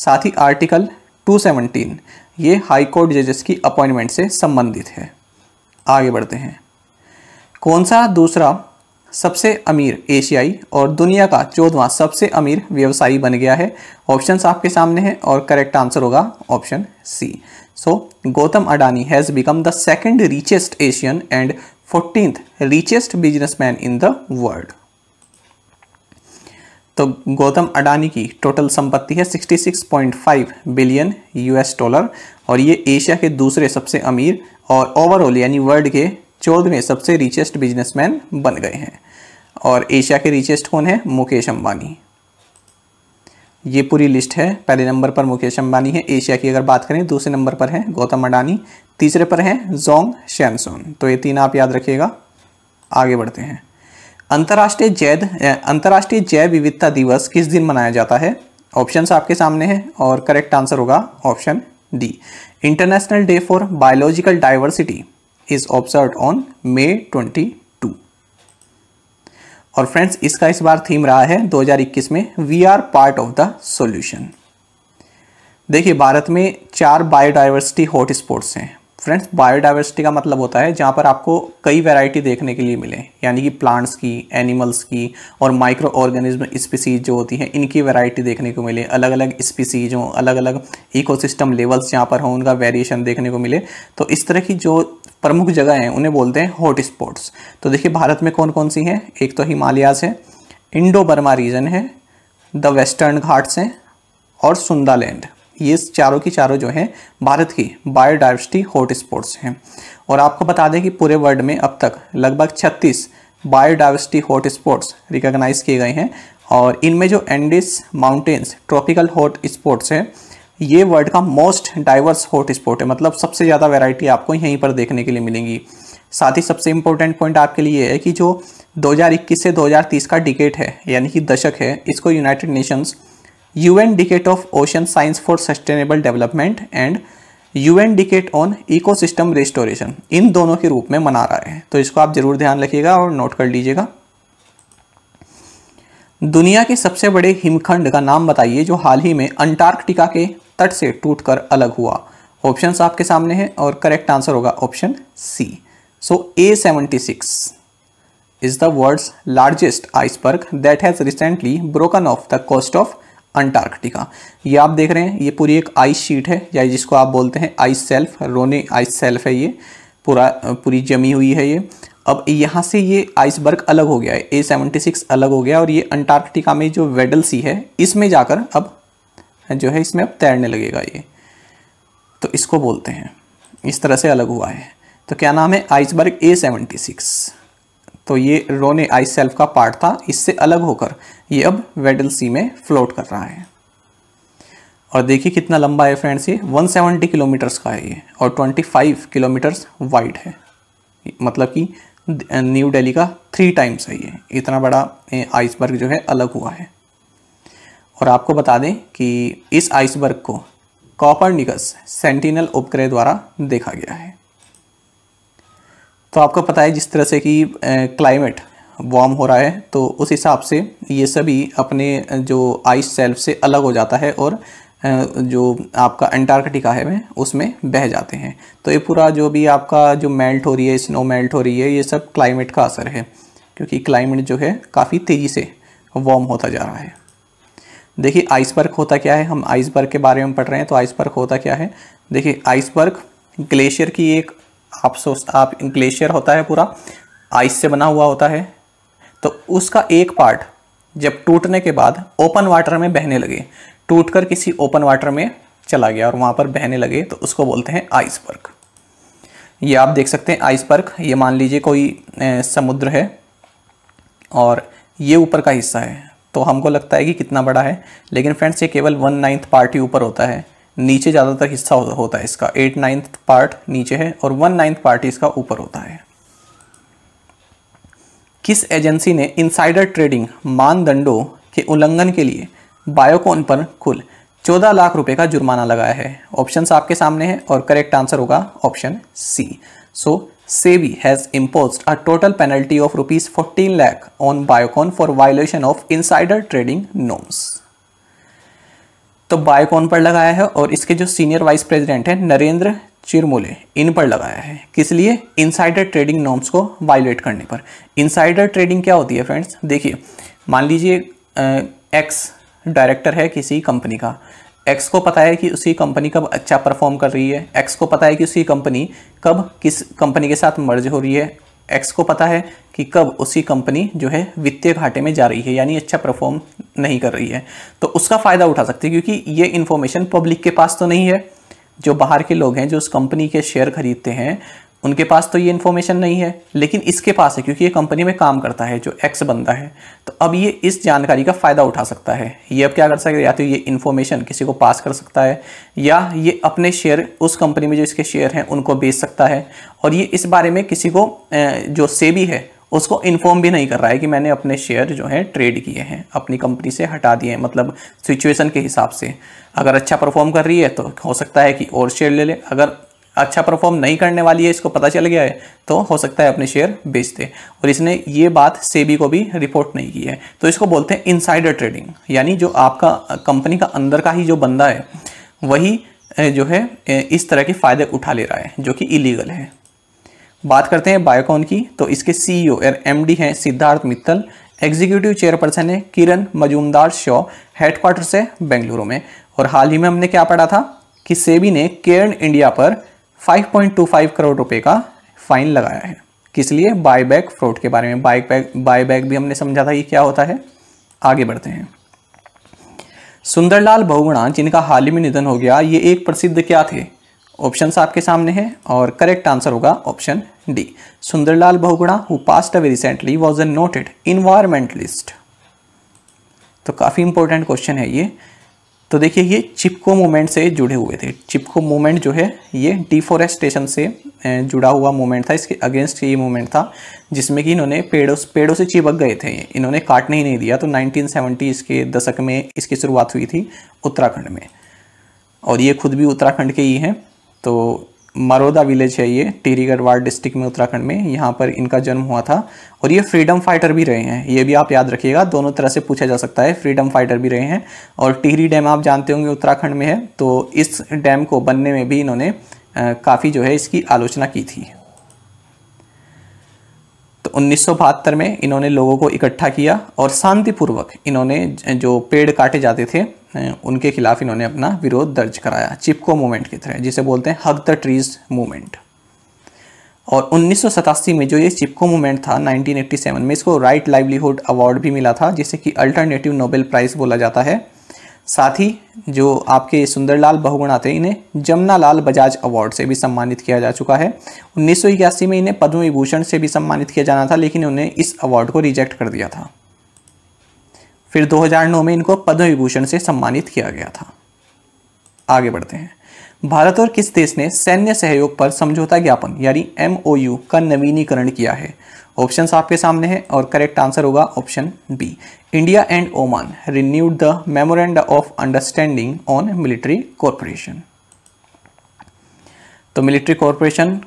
साथ ही आर्टिकल 217 ये हाई कोर्ट जजेस की अपॉइंटमेंट से संबंधित है आगे बढ़ते हैं कौन सा दूसरा सबसे अमीर एशियाई और दुनिया का चौदवा सबसे अमीर व्यवसायी बन गया है ऑप्शंस आपके सामने हैं और करेक्ट आंसर होगा option C so Gautam Adani has become the second richest Asian and fourteenth richest businessman in the world तो गौतम अडानी की टोटल संपत्ति है 66.5 बिलियन यूएस डॉलर और ये एशिया के दूसरे सबसे अमीर और ओवरऑल यानी वर्ल्ड के चौदहवें सबसे रिचेस्ट बिजनेसमैन बन गए हैं और एशिया के रिचेस्ट कौन है मुकेश अंबानी ये पूरी लिस्ट है पहले नंबर पर मुकेश अंबानी है एशिया की अगर बात करें दूसरे नंबर पर है गौतम अडानी तीसरे पर है जोंग शैनसोन तो ये तीन आप याद रखिएगा आगे बढ़ते हैं अंतर्राष्ट्रीय जैद अंतर्राष्ट्रीय जैव विविधता दिवस किस दिन मनाया जाता है ऑप्शन आपके सामने हैं और करेक्ट आंसर होगा option D international day for biological diversity is on May twenty 22 और फ्रेंड्स इसका इस बार थीम रहा है 2021 में we are part of the solution देखिए भारत में चार बायोडाइवर्सिटी हॉटस्पॉट्स हैं फ्रेंड्स बायोडाइवर्सिटी का मतलब होता है जहाँ पर आपको कई वैरायटी देखने के लिए मिले यानी कि प्लांट्स की एनिमल्स की और माइक्रो ऑर्गेनिज्म स्पीसीज जो होती हैं इनकी वैरायटी देखने को मिले अलग अलग स्पीसीज हों अलग अलग इकोसिस्टम लेवल्स जहाँ पर हों उनका वेरिएशन देखने को मिले तो इस तरह की जो प्रमुख जगह हैं उन्हें बोलते हैं हॉट स्पॉट्स तो देखिए भारत में कौन कौन सी हैं एक तो हिमालयाज है इंडो बर्मा रीजन है द वेस्टर्न घाट्स हैं और सुंदालैंड ये चारों की चारों जो हैं भारत की बायोडाइवर्सिटी हॉट स्पॉट्स हैं और आपको बता दें कि पूरे वर्ल्ड में अब तक लगभग 36 बायोडाइवर्सिटी हॉट स्पॉट्स रिकॉग्नाइज किए गए हैं और इनमें जो Andes mountains tropical hot spots हैं ये वर्ल्ड का मोस्ट डाइवर्स हॉट स्पॉट है मतलब सबसे ज़्यादा वेराइटी आपको यहीं पर देखने के लिए मिलेंगी साथ ही सबसे इम्पोर्टेंट पॉइंट आपके लिए है कि जो 2021 से 2030 का डिकेट है यानी कि दशक है इसको United Nations UN decade of ocean science for sustainable development and UN decade on ecosystem restoration इन दोनों के रूप में मना रहा है तो इसको आप जरूर ध्यान रखिएगा और नोट कर लीजिएगा दुनिया के सबसे बड़े हिमखंड का नाम बताइए जो हाल ही में अंटार्कटिका के तट से टूटकर अलग हुआ ऑप्शन आपके सामने हैं और करेक्ट आंसर होगा option C so A seventy six is the world largest iceberg that has recently broken off the coast of Antarctica ये आप देख रहे हैं ये पूरी एक आइस शीट है या जिसको आप बोलते हैं ice shelf Ronne ice shelf है ये पूरा पूरी जमी हुई है ये अब यहाँ से ये आइसबर्ग अलग हो गया है ए सेवेंटी सिक्स अलग हो गया और ये अंटार्कटिका में जो वेडल सी है इसमें जाकर अब जो है इसमें अब तैरने लगेगा ये तो इसको बोलते हैं इस तरह से अलग हुआ है तो क्या नाम है आइसबर्ग ए सेवेंटी सिक्स तो ये रोने आई सेल्फ का पार्ट था इससे अलग होकर ये अब वेडल सी में फ्लोट कर रहा है और देखिए कितना लंबा है फ्रेंड्स ये 170 किलोमीटर्स का है ये और 25 किलोमीटर्स वाइड है मतलब कि न्यू दिल्ली का थ्री टाइम्स है ये इतना बड़ा आइसबर्ग जो है अलग हुआ है और आपको बता दें कि इस आइसबर्ग को कॉपर निकस सेंटिनल उपग्रह द्वारा देखा गया है तो आपको पता है जिस तरह से कि क्लाइमेट वार्म हो रहा है तो उस हिसाब से ये सभी अपने जो आइस सेल्फ से अलग हो जाता है और जो आपका अंटार्कटिका है में उसमें बह जाते हैं तो ये पूरा जो भी आपका जो मेल्ट हो रही है स्नो मेल्ट हो रही है ये सब क्लाइमेट का असर है क्योंकि क्लाइमेट जो है काफ़ी तेज़ी से वार्म होता जा रहा है देखिए आइसबर्ग होता क्या है हम आइसबर्ग के बारे में पढ़ रहे हैं तो आइसबर्ग होता क्या है देखिए आइसबर्ग ग्लेशियर की एक आप सोच आप ग्लेशियर होता है पूरा आइस से बना हुआ होता है तो उसका एक पार्ट जब टूटने के बाद ओपन वाटर में बहने लगे टूटकर किसी ओपन वाटर में चला गया और वहाँ पर बहने लगे तो उसको बोलते हैं आइसबर्ग ये आप देख सकते हैं आइसबर्ग ये मान लीजिए कोई समुद्र है और ये ऊपर का हिस्सा है तो हमको लगता है कि कितना बड़ा है लेकिन फ्रेंड्स ये केवल वन नाइन्थ पार्ट ही ऊपर होता है नीचे ज़्यादातर हिस्सा होता है इसका एट नाइन्थ पार्ट नीचे है और वन नाइन्थ पार्ट इसका ऊपर होता है किस एजेंसी ने इनसाइडर ट्रेडिंग मानदंडों के उल्लंघन के लिए बायोकॉन पर कुल चौदह लाख रुपए का जुर्माना लगाया है ऑप्शन आपके सामने है और करेक्ट आंसर होगा option C so SEBI has impose a total penalty of rupees fourteen lakh on Biocon for violation of insider trading norms तो बाय पर लगाया है और इसके जो सीनियर वाइस प्रेसिडेंट हैं नरेंद्र चिरमोले इन पर लगाया है किस लिए इनसाइडर ट्रेडिंग नॉर्म्स को वायलेट करने पर इनसाइडर ट्रेडिंग क्या होती है फ्रेंड्स देखिए मान लीजिए एक्स डायरेक्टर है किसी कंपनी का एक्स को पता है कि उसी कंपनी कब अच्छा परफॉर्म कर रही है एक्स को पता है कि उसी कंपनी कब किस कंपनी के साथ मर्ज हो रही है एक्स को पता है कि कब उसकी कंपनी जो है वित्तीय घाटे में जा रही है यानी अच्छा परफॉर्म नहीं कर रही है तो उसका फ़ायदा उठा सकते हैं क्योंकि ये इन्फॉर्मेशन पब्लिक के पास तो नहीं है जो बाहर के लोग हैं जो उस कंपनी के शेयर खरीदते हैं उनके पास तो ये इन्फॉर्मेशन नहीं है लेकिन इसके पास है क्योंकि ये कंपनी में काम करता है जो एक्स बंदा है तो अब ये इस जानकारी का फ़ायदा उठा सकता है ये अब क्या कर सकता है या तो ये इन्फॉर्मेशन किसी को पास कर सकता है या ये अपने शेयर उस कंपनी में जो इसके शेयर हैं उनको बेच सकता है और ये इस बारे में किसी को जो सेबी है उसको इन्फॉर्म भी नहीं कर रहा है कि मैंने अपने शेयर जो हैं ट्रेड किए हैं अपनी कंपनी से हटा दिए हैं मतलब सिचुएशन के हिसाब से अगर अच्छा परफॉर्म कर रही है तो हो सकता है कि और शेयर ले ले अगर अच्छा परफॉर्म नहीं करने वाली है इसको पता चल गया है तो हो सकता है अपने शेयर बेच दे और इसने ये बात सेबी को भी रिपोर्ट नहीं की है तो इसको बोलते हैं इनसाइडर ट्रेडिंग यानी जो आपका कंपनी का अंदर का ही जो बंदा है वही जो है इस तरह के फ़ायदे उठा ले रहा है जो कि इलीगल है बात करते हैं बायोकॉन की तो इसके सीईओ एम डी हैं सिद्धार्थ मित्तल एग्जीक्यूटिव चेयरपर्सन है किरण मजूमदार शॉ हेडक्वार्टर से बेंगलुरु में और हाल ही में हमने क्या पढ़ा था कि सेबी ने केयर्न इंडिया पर 5.25 करोड़ रुपए का फाइन लगाया है किस लिए बाय बैक फ्रॉड के बारे में बाय बैक बाय बैक भी हमने समझा था ये क्या होता है आगे बढ़ते हैं सुंदरलाल बहुगुणा जिनका हाल ही में निधन हो गया ये एक प्रसिद्ध क्या थे ऑप्शन आपके सामने हैं और करेक्ट आंसर होगा option D Sundarlal Bahuguna who passed away recently was a noted environmentalist तो काफ़ी इंपॉर्टेंट क्वेश्चन है ये तो देखिए ये चिपको मूवमेंट से जुड़े हुए थे चिपको मूवमेंट जो है ये डिफोरेस्टेशन से जुड़ा हुआ मूवमेंट था इसके अगेंस्ट ये मूवमेंट था जिसमें कि इन्होंने पेड़ों पेड़ों से चिपक गए थे इन्होंने काटने ही नहीं दिया तो 1970s के दशक में इसकी शुरुआत हुई थी उत्तराखंड में और ये खुद भी उत्तराखंड के ही हैं तो मरोदा विलेज है ये टीरीगढ़ वार्ड डिस्ट्रिक्ट में उत्तराखंड में यहाँ पर इनका जन्म हुआ था और ये फ्रीडम फाइटर भी रहे हैं ये भी आप याद रखिएगा दोनों तरह से पूछा जा सकता है फ्रीडम फाइटर भी रहे हैं और टिहरी डैम आप जानते होंगे उत्तराखंड में है तो इस डैम को बनने में भी इन्होंने काफ़ी जो है इसकी आलोचना की थी तो उन्नीस में इन्होंने लोगों को इकट्ठा किया और शांतिपूर्वक इन्होंने जो पेड़ काटे जाते थे उनके खिलाफ इन्होंने अपना विरोध दर्ज कराया चिपको मूवमेंट की तरह जिसे बोलते हैं हक द ट्रीज मूवमेंट और उन्नीस में जो ये चिपको मूवमेंट था 1987 में इसको राइट लाइवलीहुड अवार्ड भी मिला था जिसे कि अल्टरनेटिव नोबेल प्राइज़ बोला जाता है साथ ही जो आपके सुंदरलाल बहुगुणा थे इन्हें जमुना लाल बजाज अवार्ड से भी सम्मानित किया जा चुका है उन्नीस में इन्हें पद्म विभूषण से भी सम्मानित किया जाना था लेकिन उन्हें इस अवार्ड को रिजेक्ट कर दिया था फिर 2009 में इनको पद्म विभूषण से सम्मानित किया गया था आगे बढ़ते हैं भारत और किस देश ने सैन्य सहयोग पर समझौता ज्ञापन यानी एम का नवीनीकरण किया है ऑप्शंस आपके सामने हैं और करेक्ट आंसर होगा option B India and Oman renewed the memorandum of understanding on military corporation तो मिलिट्री कॉरपोरेशन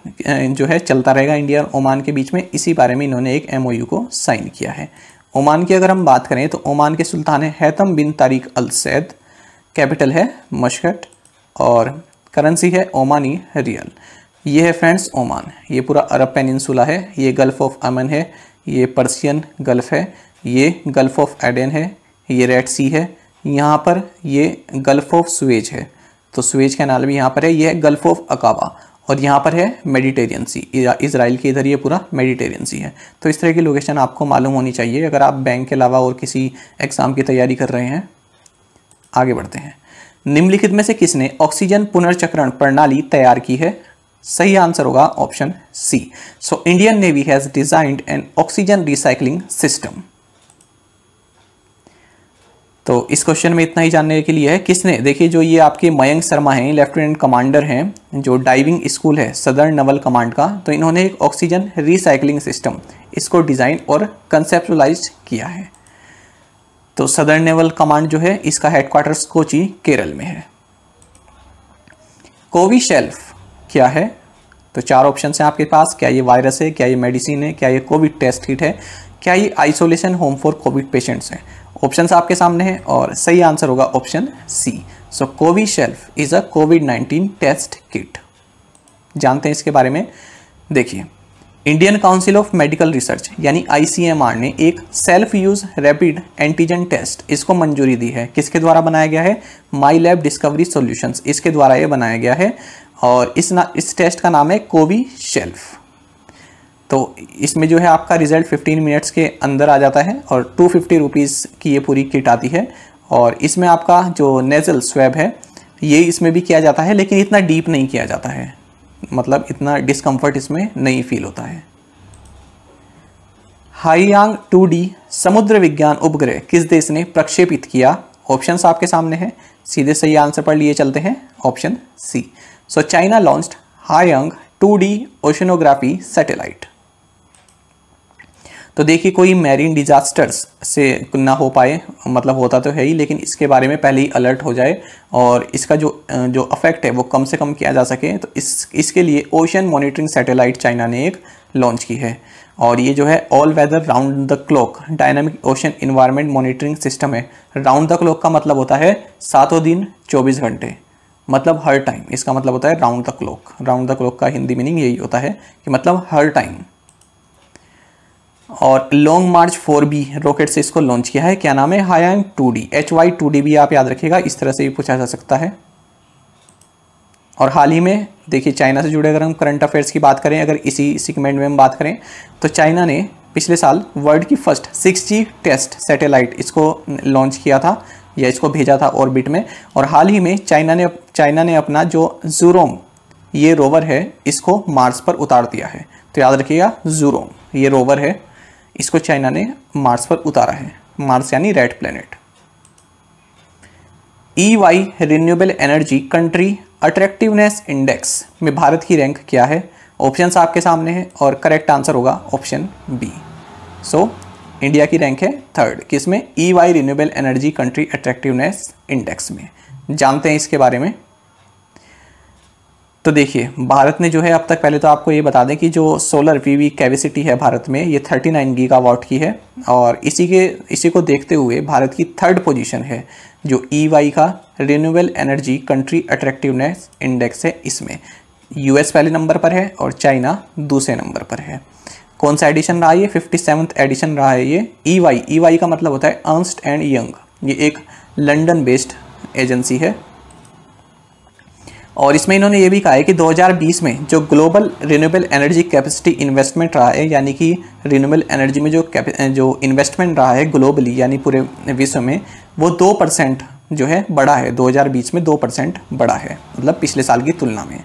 जो है चलता रहेगा इंडिया और ओमान के बीच में इसी बारे में इन्होंने एक एमओयू को साइन किया है ओमान की अगर हम बात करें तो ओमान के सुल्तान है Haitham bin Tariq Al Said capital है मशकट और करेंसी है ओमानी रियल ये है फ्रेंड्स ओमान ये पूरा अरब पेनसुला है ये गल्फ़ ऑफ अमन है ये पर्सियन गल्फ़ है ये गल्फ़ ऑफ एडन है ये रेड सी है यहाँ पर ये गल्फ़ ऑफ स्वेज है तो स्वेज कैनाल भी यहाँ पर है ये है गल्फ़ ऑफ अकाबा और यहाँ पर है मेडिटेरियन सी इसराइल के इधर ये पूरा मेडिटेरियन सी है तो इस तरह की लोकेशन आपको मालूम होनी चाहिए अगर आप बैंक के अलावा और किसी एग्ज़ाम की तैयारी कर रहे हैं आगे बढ़ते हैं निम्नलिखित में से किसने ऑक्सीजन पुनर्चक्रण प्रणाली तैयार की है सही आंसर होगा option C so Indian navy has designed an oxygen recycling system तो इस क्वेश्चन में इतना ही जानने के लिए है किसने देखिए जो ये आपके मयंक शर्मा हैं लेफ्टिनेंट कमांडर हैं जो डाइविंग स्कूल है सदर्न नवल कमांड का तो इन्होंने एक ऑक्सीजन रिसाइकलिंग सिस्टम इसको डिज़ाइन और कंसेप्चुलाइज किया है तो सदर्न नेवल कमांड जो है इसका हेडक्वार्टर्स कोची केरल में है कोविशेल्फ क्या है तो चार ऑप्शन हैं आपके पास क्या ये वायरस है क्या ये मेडिसिन है क्या ये कोविड टेस्ट किट है क्या ये isolation home for COVID patients है ऑप्शन आपके सामने हैं और सही आंसर होगा option C so CoviSelf is a COVID nineteen test kit जानते हैं इसके बारे में देखिए Indian council of medical research यानी आईसीएमआर ने एक self use rapid antigen test इसको मंजूरी दी है किसके द्वारा बनाया गया है माई लैब डिस्कवरी सोल्यूशन इसके द्वारा ये बनाया गया है और इस ना इस टेस्ट का नाम है कोवी शेल्फ तो इसमें जो है आपका रिज़ल्ट 15 मिनट्स के अंदर आ जाता है और टू फिफ्टी की ये पूरी किट आती है और इसमें आपका जो नेज़ल स्वैब है ये इसमें भी किया जाता है लेकिन इतना डीप नहीं किया जाता है मतलब इतना डिस्कम्फर्ट इसमें नहीं फील होता है हाईयांग 2D समुद्र विज्ञान उपग्रह किस देश ने प्रक्षेपित किया ऑप्शन आपके सामने हैं सीधे सही आंसर पर लिए चलते हैं option C so China launched Haiyang 2D oceanography satellite तो देखिए कोई मैरीन डिजास्टर्स से ना हो पाए मतलब होता तो है ही लेकिन इसके बारे में पहले ही अलर्ट हो जाए और इसका जो जो अफेक्ट है वो कम से कम किया जा सके तो इस इसके लिए ओशन मॉनिटरिंग सैटेलाइट चाइना ने एक लॉन्च की है और ये जो है all weather round the clock dynamic ocean environment monitoring system है राउंड द क्लॉक का मतलब होता है सातों दिन चौबीस घंटे मतलब हर टाइम इसका मतलब होता है round the clock round the clock का हिंदी मीनिंग यही होता है कि मतलब हर टाइम और Long March four B rocket से इसको लॉन्च किया है क्या नाम है Haiyang two D H Y two D भी आप याद रखिएगा इस तरह से भी पूछा जा सकता है और हाल ही में देखिए चाइना से जुड़े अगर हम करंट अफेयर्स की बात करें अगर इसी सिगमेंट में हम बात करें तो चाइना ने पिछले साल वर्ल्ड की फर्स्ट जी टेस्ट सेटेलाइट इसको लॉन्च किया था या इसको भेजा था ऑर्बिट में और हाल ही में चाइना ने चाइना ने अपना जो जूरोम ये रोवर है इसको मार्स पर उतार दिया है तो याद रखिएगा जूरोम ये रोवर है इसको चाइना ने मार्स पर उतारा है मार्स यानी red planet E Y renewable energy country attractiveness index में भारत की रैंक क्या है ऑप्शंस आपके सामने हैं और करेक्ट आंसर होगा ऑप्शन बी सो इंडिया की रैंक है थर्ड किसमें E Y renewable energy country attractiveness index में जानते हैं इसके बारे में तो देखिए भारत ने जो है अब तक पहले तो आपको ये बता दें कि जो सोलर वी कैपेसिटी है भारत में ये 39 गीगावाट की है और इसी के इसी को देखते हुए भारत की थर्ड पोजीशन है जो ई e का renewable energy country attractiveness index है इसमें यूएस पहले नंबर पर है और चाइना दूसरे नंबर पर है कौन सा एडिशन रहा है ये फिफ्टी सेवन्थ एडिशन रहा है ये ई वाई ई वाई का मतलब होता है अर्नस्ट एंड यंग ये एक लंडन बेस्ड एजेंसी है और इसमें इन्होंने ये भी कहा है कि 2020 में जो global renewable energy capacity investment रहा है यानी कि रिन्यूएबल एनर्जी में जो जो इन्वेस्टमेंट रहा है ग्लोबली यानी पूरे विश्व में वो दो परसेंट जो है बड़ा है 2020 में दो परसेंट बड़ा है मतलब पिछले साल की तुलना में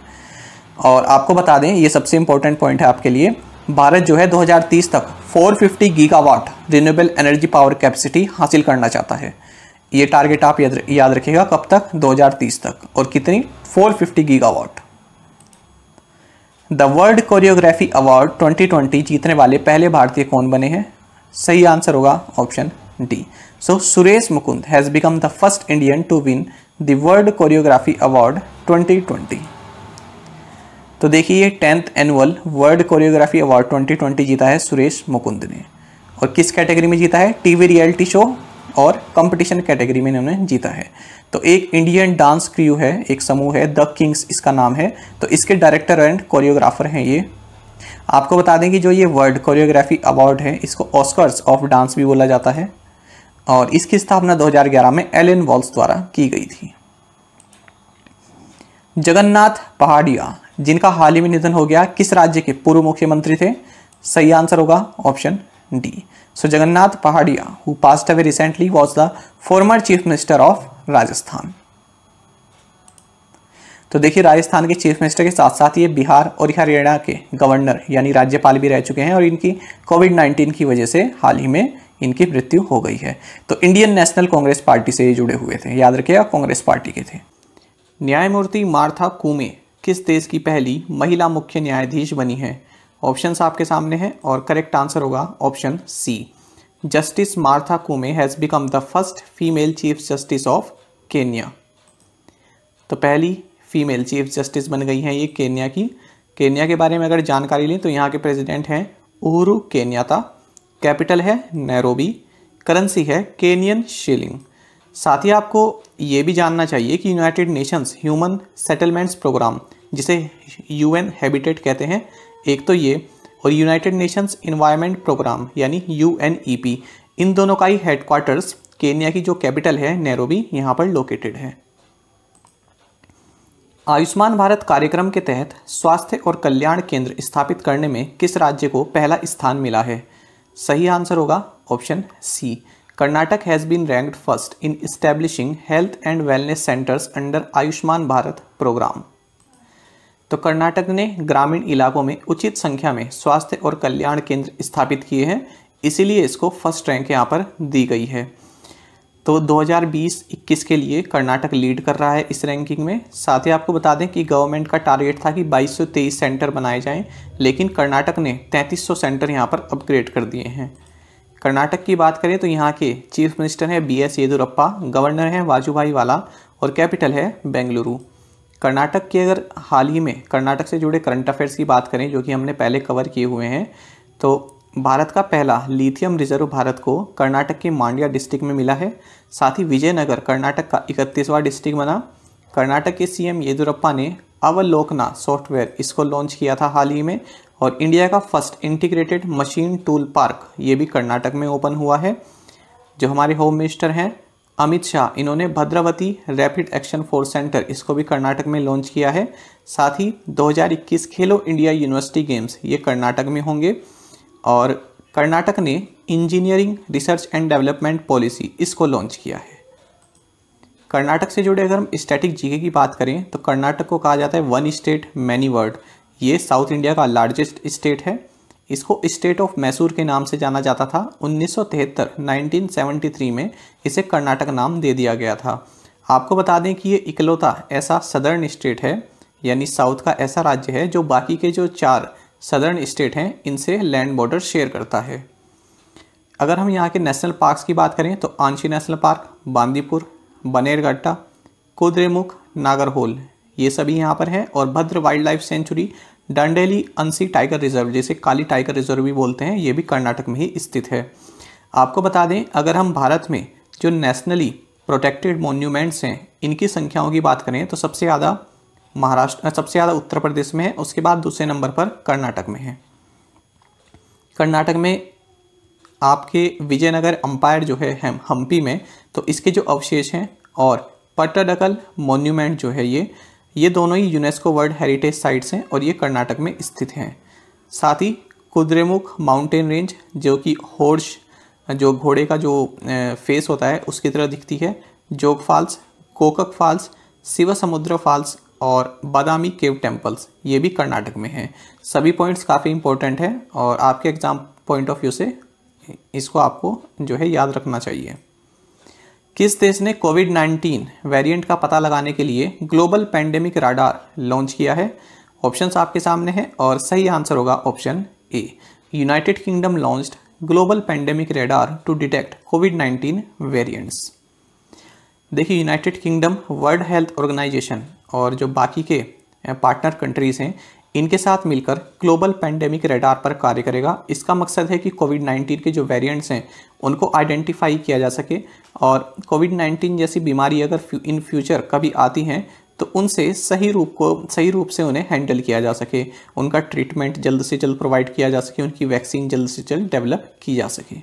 और आपको बता दें ये सबसे इम्पोर्टेंट पॉइंट है आपके लिए भारत जो है 2030 तक 450 gigawatt renewable energy power capacity हासिल करना चाहता है ये टारगेट आप याद रखिएगा कब तक 2030 तक और कितनी 450 gigawatt the world choreography award 2020 जीतने वाले पहले भारतीय कौन बने हैं सही आंसर होगा option D so Suresh Mukund has become the first Indian to win the world choreography award 2020 तो देखिए ये tenth annual world choreography award 2020 जीता है सुरेश मुकुंद ने और किस कैटेगरी में जीता है टीवी रियलिटी शो और कंपटीशन कैटेगरी में इन्होंने जीता है तो एक इंडियन डांस क्रू है एक समूह है द किंग्स इसका नाम है तो इसके डायरेक्टर एंड कोरियोग्राफर हैं ये आपको बता दें कि जो ये वर्ल्ड कोरियोग्राफी अवार्ड है इसको ऑस्कर्स ऑफ डांस भी बोला जाता है और इसकी स्थापना 2011 में एलन वॉल्स द्वारा की गई थी जगन्नाथ पहाड़िया जिनका हाल ही में निधन हो गया किस राज्य के पूर्व मुख्यमंत्री थे सही आंसर होगा option D so Jagannath Pahadia who passed away recently was the former chief minister of Rajasthan तो देखिए राजस्थान के चीफ मिनिस्टर के साथ साथ ये बिहार और हरियाणा के गवर्नर यानी राज्यपाल भी रह चुके हैं और इनकी कोविड 19 की वजह से हाल ही में इनकी मृत्यु हो गई है तो इंडियन नेशनल कांग्रेस पार्टी से ये जुड़े हुए थे याद रखिएगा कांग्रेस पार्टी के थे न्यायमूर्ति मार्था कुमे किस देश की पहली महिला मुख्य न्यायाधीश बनी है ऑप्शंस आपके सामने हैं और करेक्ट आंसर होगा option C justice Martha Koome has become the first female chief justice of Kenya तो पहली फीमेल चीफ जस्टिस बन गई हैं ये केन्या की केन्या के बारे में अगर जानकारी लें तो यहाँ के प्रेसिडेंट हैं उहरू केन्याता कैपिटल है नैरोबी करेंसी है केनियन शिलिंग साथ ही आपको ये भी जानना चाहिए कि United Nations human settlements programme जिसे यूएन हैबिटेट कहते हैं एक तो ये और यूनाइटेड नेशंस इन्वायरमेंट प्रोग्राम यानी यू e इन दोनों का ही हेडक्वार्टर्स केन्या की जो कैपिटल है नैरोबी यहाँ पर लोकेटेड है आयुष्मान भारत कार्यक्रम के तहत स्वास्थ्य और कल्याण केंद्र स्थापित करने में किस राज्य को पहला स्थान मिला है सही आंसर होगा option C Karnataka has been ranked first in establishing health and wellness centres under Ayushman Bharat programme तो कर्नाटक ने ग्रामीण इलाकों में उचित संख्या में स्वास्थ्य और कल्याण केंद्र स्थापित किए हैं इसीलिए इसको फर्स्ट रैंक यहाँ पर दी गई है तो 2020-21 के लिए कर्नाटक लीड कर रहा है इस रैंकिंग में साथ ही आपको बता दें कि गवर्नमेंट का टारगेट था कि 2223 सेंटर बनाए जाएं लेकिन कर्नाटक ने 3300 सेंटर यहाँ पर अपग्रेड कर दिए हैं कर्नाटक की बात करें तो यहाँ के चीफ मिनिस्टर हैं बी एस येदुरप्पा गवर्नर हैं वाजूभाई वाला और कैपिटल है बेंगलुरु कर्नाटक के अगर हाल ही में कर्नाटक से जुड़े करंट अफेयर्स की बात करें जो कि हमने पहले कवर किए हुए हैं तो भारत का पहला लिथियम रिजर्व भारत को कर्नाटक के मांड्या डिस्ट्रिक्ट में मिला है साथ ही विजयनगर कर्नाटक का इकतीसवां डिस्ट्रिक्ट बना कर्नाटक के सीएम येदुरप्पा ने अवलोकना सॉफ्टवेयर इसको लॉन्च किया था हाल ही में और इंडिया का first integrated machine tool park ये भी कर्नाटक में ओपन हुआ है जो हमारे होम मिनिस्टर हैं अमित शाह इन्होंने Bhadravati rapid action force centre इसको भी कर्नाटक में लॉन्च किया है साथ ही 2021 खेलो इंडिया यूनिवर्सिटी गेम्स ये कर्नाटक में होंगे और कर्नाटक ने engineering research and development policy इसको लॉन्च किया है कर्नाटक से जुड़े अगर हम स्टैटिक जीके की बात करें तो कर्नाटक को कहा जाता है वन स्टेट मैनी वर्ड ये साउथ इंडिया का लार्जेस्ट स्टेट है इसको स्टेट ऑफ मैसूर के नाम से जाना जाता था 1973 1973 में इसे कर्नाटक नाम दे दिया गया था आपको बता दें कि ये इकलौता ऐसा सदर्न स्टेट है यानी साउथ का ऐसा राज्य है जो बाकी के जो चार सदर्न स्टेट हैं इनसे लैंड बॉर्डर शेयर करता है अगर हम यहाँ के नेशनल पार्क्स की बात करें तो आंशी नेशनल पार्क बांदीपुर बनेरगट्टा कुद्रेमुख नागरहोल ये सभी यहाँ पर है और Bhadra wildlife sanctuary Dandeli Anshi tiger reserve जिसे काली टाइगर रिजर्व भी बोलते हैं ये भी कर्नाटक में ही स्थित है आपको बता दें अगर हम भारत में जो नेशनली प्रोटेक्टेड मोन्यूमेंट्स हैं इनकी संख्याओं की बात करें तो सबसे ज़्यादा महाराष्ट्र सबसे ज़्यादा उत्तर प्रदेश में है उसके बाद दूसरे नंबर पर कर्नाटक में है कर्नाटक में आपके विजयनगर अम्पायर जो है हम हम्पी में तो इसके जो अवशेष हैं और पट्टडकल मोन्यूमेंट जो है ये ये दोनों ही यूनेस्को वर्ल्ड हेरिटेज साइट्स हैं और ये कर्नाटक में स्थित हैं साथ ही कुद्रेमुख माउंटेन रेंज जो कि होर्श जो घोड़े का जो फेस होता है उसकी तरह दिखती है जोग फॉल्स कोकक फॉल्स शिव समुद्र फॉल्स और बादामी केव टेम्पल्स ये भी कर्नाटक में हैं सभी पॉइंट्स काफ़ी इंपॉर्टेंट हैं और आपके एग्ज़ाम पॉइंट ऑफ व्यू से इसको आपको जो है याद रखना चाहिए किस देश ने कोविड 19 वेरिएंट का पता लगाने के लिए ग्लोबल पैंडेमिक राडार लॉन्च किया है ऑप्शन आपके सामने हैं और सही आंसर होगा option A United Kingdom launched global pandemic radar to detect COVID 19 variants देखिए United Kingdom World Health Organization और जो बाकी के पार्टनर कंट्रीज़ हैं इनके साथ मिलकर ग्लोबल पैंडेमिक रेडार पर कार्य करेगा इसका मकसद है कि कोविड 19 के जो वेरिएंट्स हैं उनको आइडेंटिफाई किया जा सके और कोविड 19 जैसी बीमारी अगर इन फ्यूचर कभी आती हैं तो उनसे सही रूप को सही रूप से उन्हें हैंडल किया जा सके उनका ट्रीटमेंट जल्द से जल्द प्रोवाइड किया जा सके उनकी वैक्सीन जल्द से जल्द डेवलप की जा सके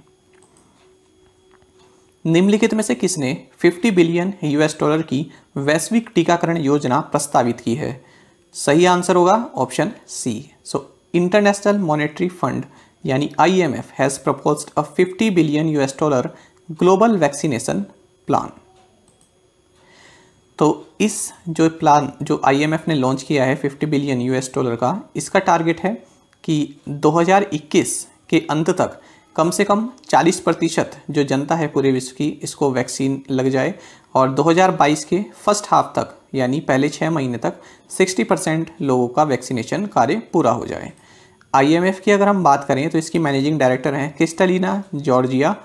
निम्नलिखित में से किसने 50 बिलियन यूएस डॉलर की वैश्विक टीकाकरण योजना प्रस्तावित की है सही आंसर होगा option C so International Monetary Fund यानी IMF has proposed a 50 billion US dollar global vaccination plan तो इस जो प्लान जो आईएमएफ ने लॉन्च किया है 50 बिलियन यूएस डॉलर का इसका टारगेट है कि 2021 के अंत तक कम से कम 40 प्रतिशत जो जनता है पूरे विश्व की इसको वैक्सीन लग जाए और 2022 के फर्स्ट हाफ तक यानी पहले छः महीने तक 60 परसेंट लोगों का वैक्सीनेशन कार्य पूरा हो जाए आईएमएफ की अगर हम बात करें तो इसकी मैनेजिंग डायरेक्टर हैं क्रिस्टलिना जॉर्जिया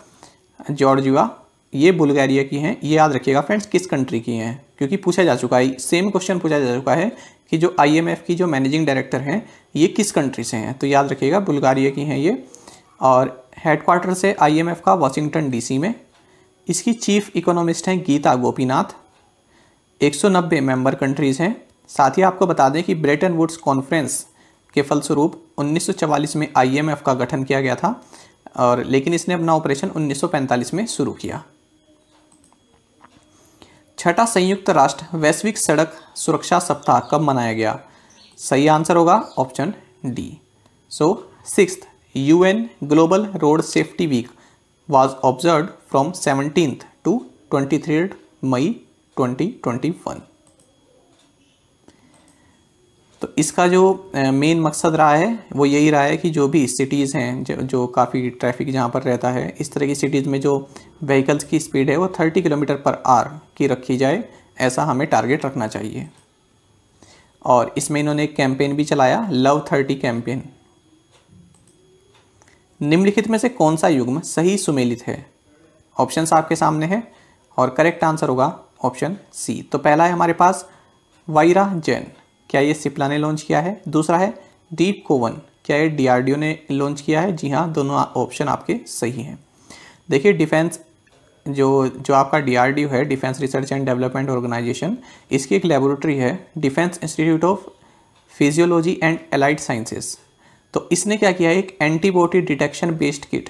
जॉर्जिया ये बुल्गारिया की हैं ये याद रखिएगा फ्रेंड्स किस कंट्री की हैं क्योंकि पूछा जा चुका है सेम क्वेश्चन पूछा जा चुका है कि जो आईएमएफ की जो मैनेजिंग डायरेक्टर हैं ये किस कंट्री से हैं तो याद रखिएगा बुल्गारिया की हैं ये और हेडक्वार्टर से आईएमएफ का वाशिंगटन डीसी में इसकी चीफ इकोनॉमिस्ट हैं गीता गोपीनाथ 190 मेंबर कंट्रीज़ हैं साथ ही आपको बता दें कि ब्रेटन वुड्स कॉन्फ्रेंस के फलस्वरूप 1944 में आईएमएफ का गठन किया गया था और लेकिन इसने अपना ऑपरेशन 1945 में शुरू किया छठा संयुक्त राष्ट्र वैश्विक सड़क सुरक्षा सप्ताह कब मनाया गया सही आंसर होगा option D so six UN global road safety week was observe from seventeenth to twenty May 2021 तो इसका जो मेन मकसद रहा है वो यही रहा है कि जो भी सिटीज़ हैं जो, जो काफ़ी ट्रैफिक जहाँ पर रहता है इस तरह की सिटीज़ में जो व्हीकल्स की स्पीड है वो 30 किलोमीटर पर आर की रखी जाए ऐसा हमें टारगेट रखना चाहिए और इसमें इन्होंने एक कैंपेन भी चलाया लव थर्टी कैंपेन निम्नलिखित में से कौन सा युग्म सही सुमेलित है ऑप्शंस आपके सामने है और करेक्ट आंसर होगा ऑप्शन सी तो पहला है हमारे पास वायरा जैन क्या ये सिप्ला ने लॉन्च किया है दूसरा है डीप कोवन क्या ये डी ने लॉन्च किया है जी हाँ दोनों ऑप्शन आपके सही हैं देखिए डिफेंस जो जो आपका डी है Defence Research and Development Organisation इसकी एक लेबोरेटरी है Defence Institute of Physiology and Allied Sciences तो इसने क्या किया है एक एंटीबॉडी डिटेक्शन बेस्ड किट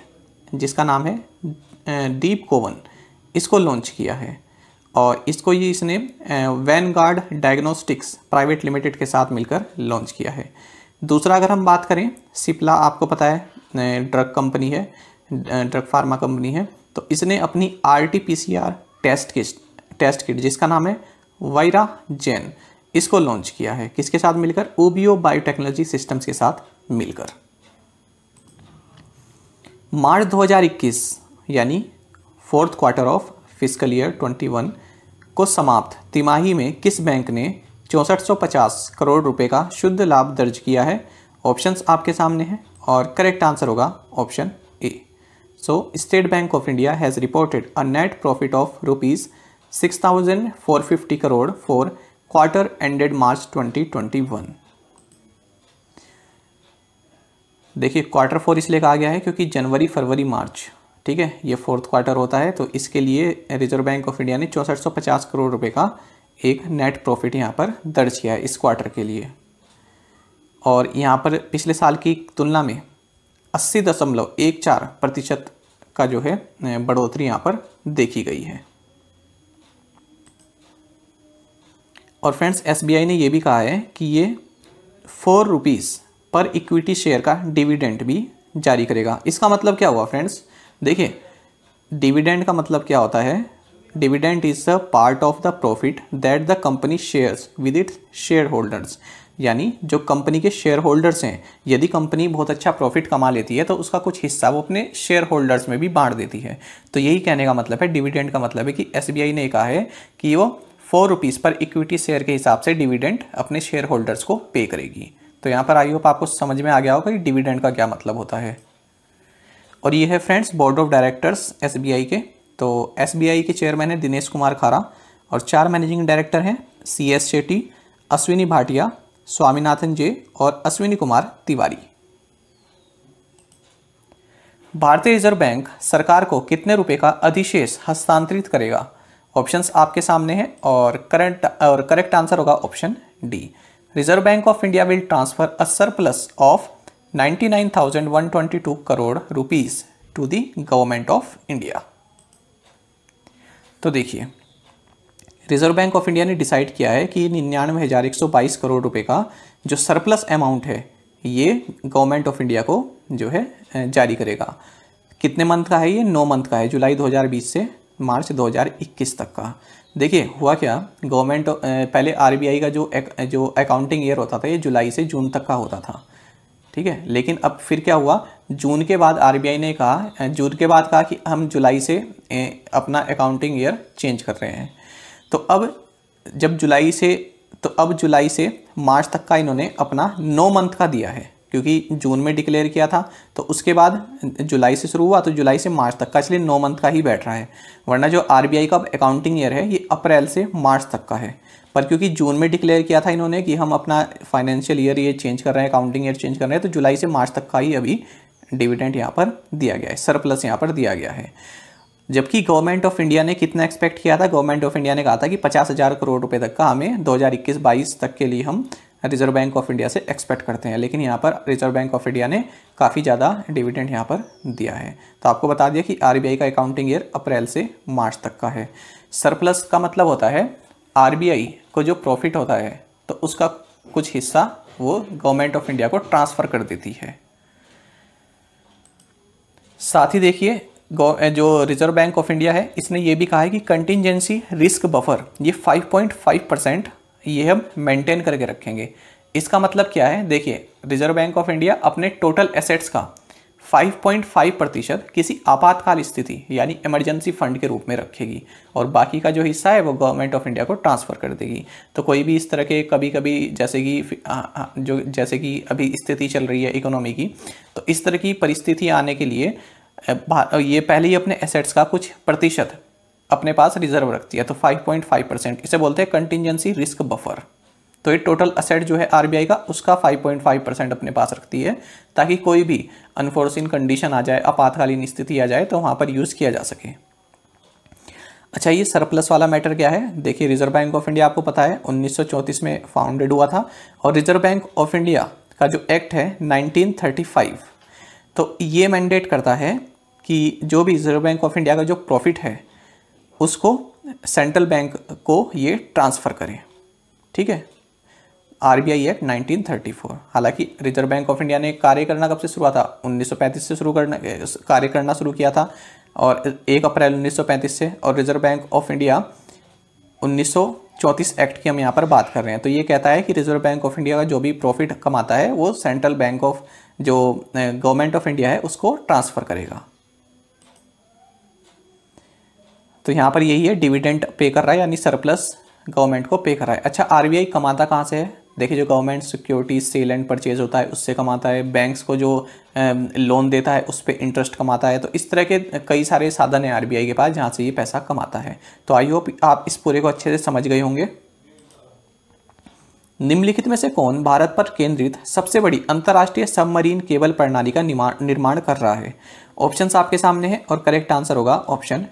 जिसका नाम है डीप कोवन इसको लॉन्च किया है और इसको ये इसने vanguard diagnostics private limited के साथ मिलकर लॉन्च किया है दूसरा अगर हम बात करें सिप्ला आपको पता है ड्रग कंपनी है ड्रग फार्मा कंपनी है तो इसने अपनी R test kit test kit जिसका नाम है वायरा जैन इसको लॉन्च किया है किसके साथ मिलकर ओबीओ बायोटेक्नोलॉजी सिस्टम्स के साथ मिलकर मार्च 2021 यानी fourth quarter of physical year 21 को समाप्त तिमाही में किस बैंक ने चौंसठ करोड़ रुपए का शुद्ध लाभ दर्ज किया है ऑप्शंस आपके सामने हैं और करेक्ट आंसर होगा option A so State Bank of India has reported a net profit of rupees six thousand four fifty crore for quarter ended March twenty twenty one देखिए क्वार्टर फोर इसलिए कहा गया है क्योंकि जनवरी फरवरी मार्च ठीक है ये फोर्थ क्वार्टर होता है तो इसके लिए रिजर्व बैंक ऑफ इंडिया ने चौंसठ करोड़ रुपये का एक नेट प्रॉफिट यहाँ पर दर्ज किया है इस क्वार्टर के लिए और यहाँ पर पिछले साल की तुलना में अस्सी दशमलव एक चार प्रतिशत का जो है बढ़ोतरी यहाँ पर देखी गई है और फ्रेंड्स एसबीआई ने यह भी कहा है कि ये फोर रुपीज़ पर इक्विटी शेयर का डिविडेंड भी जारी करेगा इसका मतलब क्या हुआ फ्रेंड्स देखिए डिविडेंड का मतलब क्या होता है dividend is a part of the profit that the company shares with its shareholders यानी जो कंपनी के शेयर होल्डर्स हैं यदि कंपनी बहुत अच्छा प्रॉफिट कमा लेती है तो उसका कुछ हिस्सा वो अपने शेयर होल्डर्स में भी बांट देती है तो यही कहने का मतलब है डिविडेंड का मतलब है कि एस ने कहा है कि वो फोर रुपीज़ पर इक्विटी शेयर के हिसाब से डिविडेंड अपने शेयर होल्डर्स को पे करेगी तो यहाँ पर आई होप आपको समझ में आ गया होगा कि डिविडेंड का क्या मतलब होता है और ये है friends board of directors S के तो एस के चेयरमैन है दिनेश कुमार खारा और चार मैनेजिंग डायरेक्टर हैं C S Setty Ashwini Bhatia Swaminathan J और अश्विनी कुमार तिवारी भारतीय रिजर्व बैंक सरकार को कितने रुपए का अधिशेष हस्तांतरित करेगा ऑप्शंस आपके सामने हैं और करंट और करेक्ट आंसर होगा option D Reserve Bank of India will transfer a surplus of 99,122 crore rupees to the government of India तो देखिए रिजर्व बैंक ऑफ इंडिया ने डिसाइड किया है कि निन्यानवे हज़ार एक सौ बाईस करोड़ रुपए का जो सरप्लस अमाउंट है ये गवर्नमेंट ऑफ इंडिया को जो है जारी करेगा कितने मंथ का है ये नौ मंथ का है जुलाई 2020 से मार्च 2021 तक का देखिए हुआ क्या गवर्नमेंट पहले आरबीआई का जो एक, जो अकाउंटिंग ईयर होता था ये जुलाई से जून तक का होता था ठीक है लेकिन अब फिर क्या हुआ जून के बाद आरबीआई ने कहा जून के बाद कहा कि हम जुलाई से अपना अकाउंटिंग ईयर चेंज कर रहे हैं तो अब जब जुलाई से तो अब जुलाई से मार्च तक का इन्होंने अपना नौ मंथ का दिया है क्योंकि जून में डिक्लेयर किया था तो उसके बाद जुलाई से शुरू हुआ तो जुलाई से मार्च तक का इसलिए नौ मंथ का ही बैठ रहा है वरना जो आर का अकाउंटिंग ईयर है ये अप्रैल से मार्च तक का है पर क्योंकि जून में डिक्लेयर किया था इन्होंने कि हम अपना फाइनेंशियल ईयर ये चेंज कर रहे हैं अकाउंटिंग ईयर चेंज कर रहे हैं तो जुलाई से मार्च तक का ही अभी डिविडेंट यहाँ पर दिया गया है सरप्लस यहाँ पर दिया गया है जबकि गवर्नमेंट ऑफ इंडिया ने कितना एक्सपेक्ट किया था गवर्नमेंट ऑफ इंडिया ने कहा था कि पचास हज़ार करोड़ रुपए तक का हमें 2021-22 तक के लिए हम रिजर्व बैंक ऑफ इंडिया से एक्सपेक्ट करते हैं लेकिन यहाँ पर रिजर्व बैंक ऑफ इंडिया ने काफ़ी ज़्यादा डिविडेंड यहाँ पर दिया है तो आपको बता दिया कि आर का अकाउंटिंग ईयर अप्रैल से मार्च तक का है सरप्लस का मतलब होता है आरबीआई को जो प्रॉफिट होता है तो उसका कुछ हिस्सा वो गवर्नमेंट ऑफ इंडिया को ट्रांसफ़र कर देती है साथ ही देखिए जो रिजर्व बैंक ऑफ इंडिया है इसने ये भी कहा है कि कंटिजेंसी रिस्क बफर ये 5.5 परसेंट ये हम मेंटेन करके रखेंगे इसका मतलब क्या है देखिए रिजर्व बैंक ऑफ इंडिया अपने टोटल एसेट्स का 5.5 प्रतिशत किसी आपातकाल स्थिति यानी इमरजेंसी फंड के रूप में रखेगी और बाकी का जो हिस्सा है वो गवर्नमेंट ऑफ इंडिया को ट्रांसफ़र कर देगी तो कोई भी इस तरह के कभी कभी जैसे कि जो जैसे कि अभी स्थिति चल रही है इकोनॉमी की तो इस तरह की परिस्थिति आने के लिए ये पहले ही अपने एसेट्स का कुछ प्रतिशत अपने पास रिजर्व रखती है तो 5.5 परसेंट इसे बोलते हैं कंटिजेंसी रिस्क बफर तो ये टोटल असेट जो है आरबीआई का उसका 5.5 परसेंट अपने पास रखती है ताकि कोई भी अनफोर्सिन कंडीशन आ जाए आपातकालीन स्थिति आ जाए तो वहाँ पर यूज़ किया जा सके अच्छा ये सरप्लस वाला मैटर क्या है देखिए रिजर्व बैंक ऑफ इंडिया आपको पता है उन्नीस में फाउंडेड हुआ था और रिजर्व बैंक ऑफ इंडिया का जो एक्ट है नाइनटीन तो ये मैंडेट करता है कि जो भी रिजर्व बैंक ऑफ इंडिया का जो प्रॉफिट है उसको सेंट्रल बैंक को ये ट्रांसफ़र करें ठीक है आर बी आई एक्ट 1934 हालांकि रिजर्व बैंक ऑफ इंडिया ने कार्य करना कब से शुरू था 1935 से शुरू करना कार्य करना शुरू किया था और एक अप्रैल 1935 से और Reserve Bank of India 1934 act की हम यहाँ पर बात कर रहे हैं तो ये कहता है कि रिजर्व बैंक ऑफ इंडिया का जो भी प्रॉफिट कमाता है वो सेंट्रल बैंक ऑफ जो गवर्नमेंट ऑफ इंडिया है उसको ट्रांसफ़र करेगा तो यहाँ पर यही है डिविडेंड पे कर रहा है यानी सरप्लस गवर्नमेंट को पे कर रहा है अच्छा आरबीआई कमाता कहाँ से है देखिए जो government security sale and purchase होता है उससे कमाता है बैंक्स को जो लोन देता है उस पर इंटरेस्ट कमाता है तो इस तरह के कई सारे साधन हैं आरबीआई के पास जहाँ से ये पैसा कमाता है तो आई होप आप इस पूरे को अच्छे से समझ गए होंगे निम्नलिखित में से कौन भारत पर केंद्रित सबसे बड़ी अंतर्राष्ट्रीय सबमरीन केबल प्रणाली का निर्माण कर रहा है ऑप्शन आपके सामने हैं और करेक्ट आंसर होगा option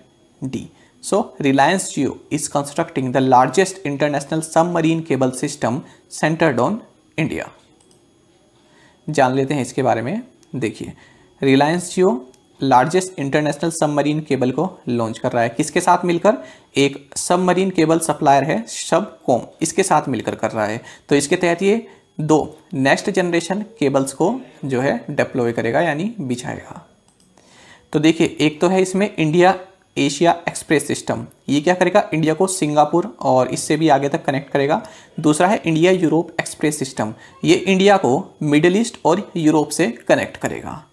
D Reliance Jio is constructing the largest international submarine cable system centered on India जान लेते हैं इसके बारे में देखिए Reliance Jio largest international submarine cable को लॉन्च कर रहा है किसके साथ मिलकर एक सब मरीन केबल सप्लायर है सब कॉम इसके साथ मिलकर कर रहा है तो इसके तहत ये दो नेक्स्ट जनरेशन केबल्स को जो है डिप्लॉय करेगा यानी बिछाएगा तो देखिए एक तो है इसमें इंडिया एशिया एक्सप्रेस सिस्टम ये क्या करेगा इंडिया को सिंगापुर और इससे भी आगे तक कनेक्ट करेगा दूसरा है इंडिया यूरोप एक्सप्रेस सिस्टम ये इंडिया को मिडिल ईस्ट और यूरोप से कनेक्ट करेगा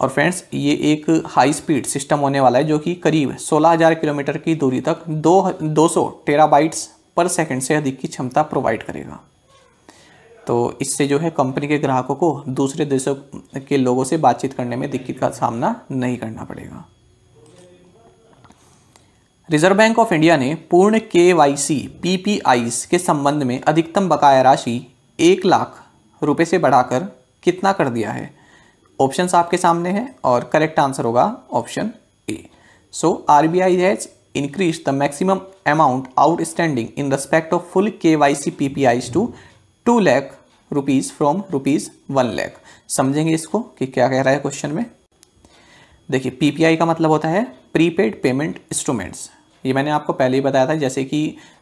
और फ्रेंड्स ये एक हाई स्पीड सिस्टम होने वाला है जो कि करीब 16,000 किलोमीटर की दूरी तक दो दो सौ टेराबाइट्स पर सेकंड से अधिक की क्षमता प्रोवाइड करेगा तो इससे जो है कंपनी के ग्राहकों को दूसरे देशों के लोगों से बातचीत करने में दिक्कत का सामना नहीं करना पड़ेगा रिजर्व बैंक ऑफ इंडिया ने पूर्ण के वाई सी पी पी के संबंध में अधिकतम बकाया राशि एक लाख रुपए से बढ़ाकर कितना कर दिया है ऑप्शंस आपके सामने हैं और करेक्ट आंसर होगा option A so R B I has increase the maximum amount outstanding in respect of full KYC PPIs to two lakh rupees from rupees one lakh समझेंगे इसको कि क्या कह रहा है क्वेश्चन में देखिए पीपीआई का मतलब होता है प्रीपेड पेमेंट इंस्ट्रूमेंट्स ये मैंने आपको पहले ही बताया था जैसे कि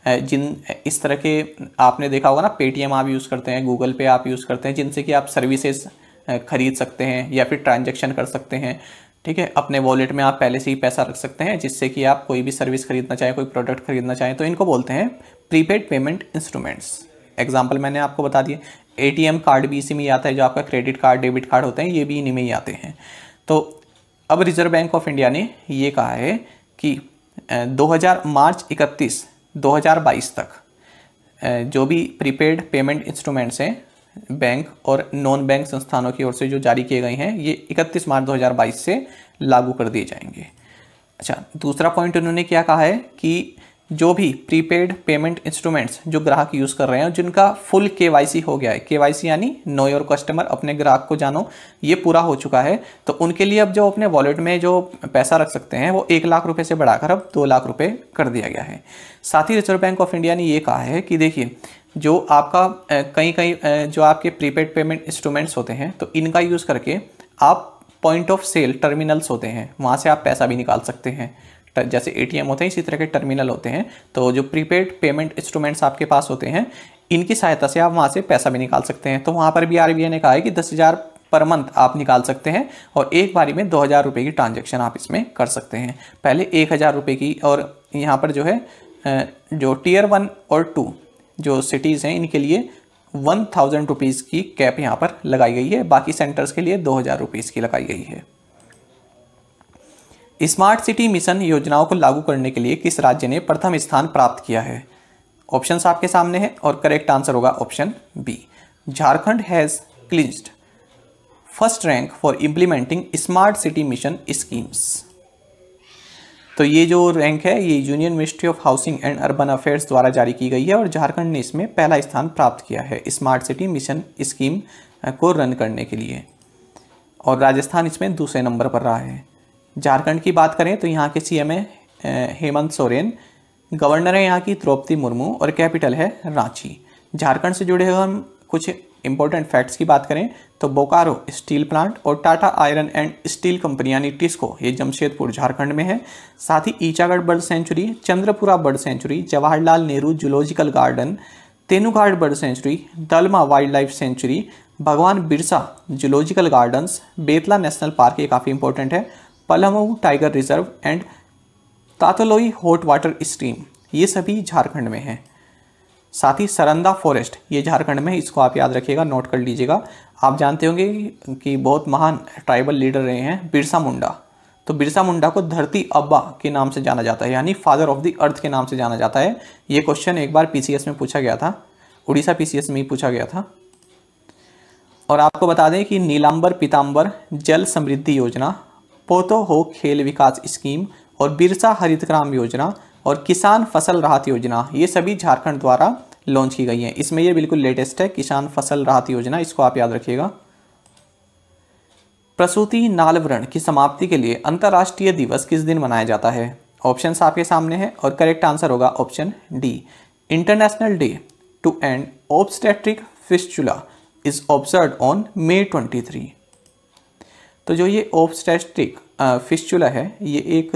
जिन इस तरह के आपने देखा होगा ना पेटीएम आप यूज़ करते हैं गूगल पे आप यूज़ करते हैं जिनसे कि आप सर्विसेज खरीद सकते हैं या फिर ट्रांजेक्शन कर सकते हैं ठीक है अपने वॉलेट में आप पहले से ही पैसा रख सकते हैं जिससे कि आप कोई भी सर्विस खरीदना चाहें कोई प्रोडक्ट खरीदना चाहें तो इनको बोलते हैं प्रीपेड पेमेंट इंस्ट्रूमेंट्स एग्जाम्पल मैंने आपको बता दिए ए कार्ड भी इसी में आता है जो आपका क्रेडिट कार्ड डेबिट कार्ड होते हैं ये भी इन्हीं में ही आते हैं तो अब रिजर्व बैंक ऑफ इंडिया ने ये कहा है कि 2000 मार्च 31 2022 तक जो भी प्रीपेड पेमेंट इंस्ट्रूमेंट्स हैं बैंक और नॉन बैंक संस्थानों की ओर से जो जारी किए गए हैं ये 31 मार्च 2022 से लागू कर दिए जाएंगे अच्छा दूसरा पॉइंट उन्होंने क्या कहा है कि जो भी प्रीपेड पेमेंट इंस्ट्रूमेंट्स जो ग्राहक यूज़ कर रहे हैं जिनका फुल के हो गया है के यानी नो योर कस्टमर अपने ग्राहक को जानो ये पूरा हो चुका है तो उनके लिए अब जो अपने वॉलेट में जो पैसा रख सकते हैं वो एक लाख रुपये से बढ़ाकर अब दो लाख रुपये कर दिया गया है साथ ही रिजर्व बैंक ऑफ इंडिया ने ये कहा है कि देखिए जो आपका कहीं कहीं जो आपके प्रीपेड पेमेंट इंस्ट्रूमेंट्स होते हैं तो इनका यूज़ करके आप पॉइंट ऑफ सेल टर्मिनल्स होते हैं वहाँ से आप पैसा भी निकाल सकते हैं जैसे एम होते हैं इसी तरह के टर्मिनल होते हैं तो जो प्रीपेड पेमेंट इंस्ट्रूमेंट्स आपके पास होते हैं इनकी सहायता से आप वहाँ से पैसा भी निकाल सकते हैं तो वहाँ पर भी आर ने कहा है कि दस हज़ार पर मंथ आप निकाल सकते हैं और एक बारी में दो हज़ार रुपये की ट्रांजेक्शन आप इसमें कर सकते हैं पहले एक हज़ार रुपये की और यहाँ पर जो है जो टीयर वन और टू जो सिटीज़ हैं इनके लिए वन थाउजेंड रुपीज़ की कैप यहाँ पर लगाई गई है बाकी सेंटर्स के लिए दो हज़ार रुपीज़ की लगाई गई है स्मार्ट सिटी मिशन योजनाओं को लागू करने के लिए किस राज्य ने प्रथम स्थान प्राप्त किया है ऑप्शन आपके सामने है और करेक्ट आंसर होगा option B Jharkhand has clinched first rank for implementing smart city mission schemes तो ये जो रैंक है ये union ministry of housing and urban affairs द्वारा जारी की गई है और झारखंड ने इसमें पहला स्थान प्राप्त किया है स्मार्ट सिटी मिशन स्कीम को रन करने के लिए और राजस्थान इसमें दूसरे नंबर पर रहा है झारखंड की बात करें तो यहाँ के सीएम है हेमंत सोरेन गवर्नर है यहाँ की द्रौपदी मुर्मू और कैपिटल है रांची झारखंड से जुड़े हुए हम कुछ इंपॉर्टेंट फैक्ट्स की बात करें तो बोकारो स्टील प्लांट और Tata iron and steel company यानी टिस्को ये जमशेदपुर झारखंड में है साथ ही Ichagarh bird sanctuary Chandrapura bird sanctuary Jawaharlal Nehru zoological garden Tenughat bird sanctuary Dalma wildlife sanctuary Bhagwan Birsa zoological gardens Betla national park ये काफ़ी इंपॉर्टेंट है Palamau tiger reserve and Tatloi hot water stream ये सभी झारखंड में हैं साथ ही सरंदा फॉरेस्ट ये झारखंड में इसको आप याद रखिएगा नोट कर लीजिएगा आप जानते होंगे कि बहुत महान ट्राइबल लीडर रहे हैं बिरसा मुंडा तो बिरसा मुंडा को धरती अब्बा के नाम से जाना जाता है यानी फादर ऑफ द अर्थ के नाम से जाना जाता है ये क्वेश्चन एक बार पीसीएस में पूछा गया था उड़ीसा पीसीएस में ही पूछा गया था और आपको बता दें कि नीलांबर पीताम्बर जल समृद्धि योजना पोतो हो खेल विकास स्कीम और बिरसा हरित ग्राम योजना और किसान फसल राहत योजना ये सभी झारखंड द्वारा लॉन्च की गई हैं इसमें ये बिल्कुल लेटेस्ट है किसान फसल राहत योजना इसको आप याद रखिएगा प्रसूति नालवरण की समाप्ति के लिए अंतर्राष्ट्रीय दिवस किस दिन मनाया जाता है ऑप्शन आपके सामने हैं और करेक्ट आंसर होगा option D international day to end obstetric fistula is observe on May twenty three तो जो ये ओबस्टेट्रिक फिस्चुला uh, है ये एक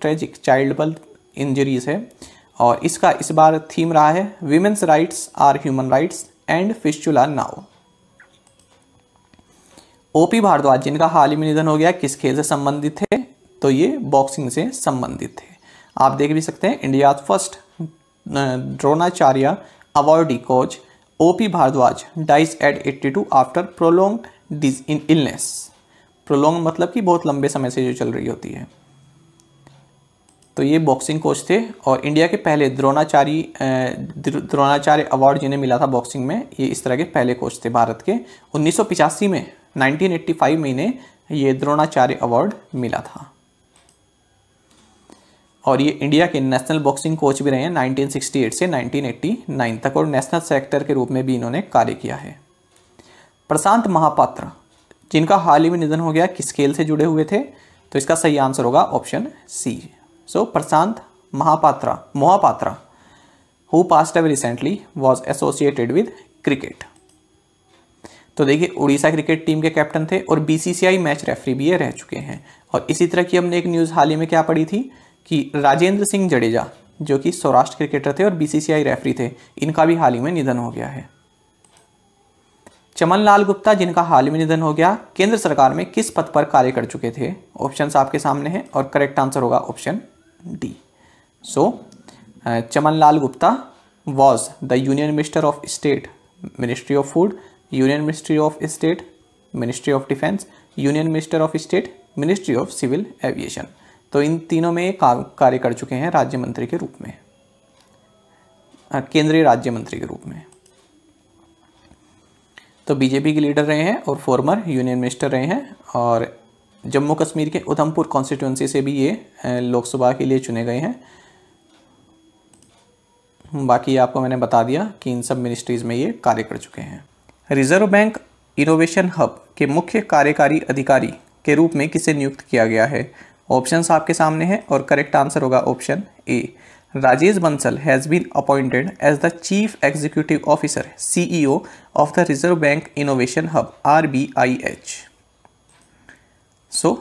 ट्रेजिक चाइल्ड बर्थ इंजरीज है और इसका इस बार थीम रहा है women's rights are human rights and fistula now OP Bhardwaj जिनका हाल ही में निधन हो गया किस खेल से संबंधित थे तो ये बॉक्सिंग से संबंधित थे आप देख भी सकते हैं India first uh, Dronacharya awardee coach OP Bhardwaj dies at 82 after prolong dies in illness prolong मतलब कि बहुत लंबे समय से जो चल रही होती है तो ये बॉक्सिंग कोच थे और इंडिया के पहले द्रोणाचारी द्रोणाचार्य अवार्ड जिन्हें मिला था बॉक्सिंग में ये इस तरह के पहले कोच थे भारत के उन्नीस में 1985 में इन्हें ये द्रोणाचार्य अवार्ड मिला था और ये इंडिया के नेशनल बॉक्सिंग कोच भी रहे हैं 1968 से 1989 तक और नेशनल सेक्टर के रूप में भी इन्होंने कार्य किया है प्रशांत महापात्र जिनका हाल ही में निधन हो गया किस खेल से जुड़े हुए थे तो इसका सही आंसर होगा option C so Prashant Mahapatra Mohapatra who passed away recently was associated with cricket तो देखिए उड़ीसा क्रिकेट टीम के कैप्टन थे और बीसीसीआई मैच रेफरी भी ये रह चुके हैं और इसी तरह की हमने एक न्यूज़ हाल ही में क्या पढ़ी थी कि राजेंद्र सिंह जडेजा जो कि सौराष्ट्र क्रिकेटर थे और बीसीसीआई रेफरी थे इनका भी हाल ही में निधन हो गया है चमन लाल गुप्ता जिनका हाल में निधन हो गया केंद्र सरकार में किस पद पर कार्य कर चुके थे ऑप्शन आपके सामने हैं और करेक्ट आंसर होगा option D so Chaman Lal Gupta was the union minister of state ministry of food union ministry of state ministry of defence union minister of state ministry of civil aviation तो इन तीनों में कार्य कर चुके हैं राज्य मंत्री के रूप में केंद्रीय राज्य मंत्री के रूप में तो बीजेपी के लीडर रहे हैं और फॉर्मर यूनियन मिनिस्टर रहे हैं और जम्मू कश्मीर के उधमपुर कॉन्स्टिट्यूंसी से भी ये लोकसभा के लिए चुने गए हैं बाकी आपको मैंने बता दिया कि इन सब मिनिस्ट्रीज़ में ये कार्य कर चुके हैं रिजर्व बैंक इनोवेशन हब के मुख्य कार्यकारी अधिकारी के रूप में किसे नियुक्त किया गया है ऑप्शंस आपके सामने हैं और करेक्ट आंसर होगा option A Rajesh Bansal has been appointed as the Chief of the Reserve Bank Innovation Hub R B I H so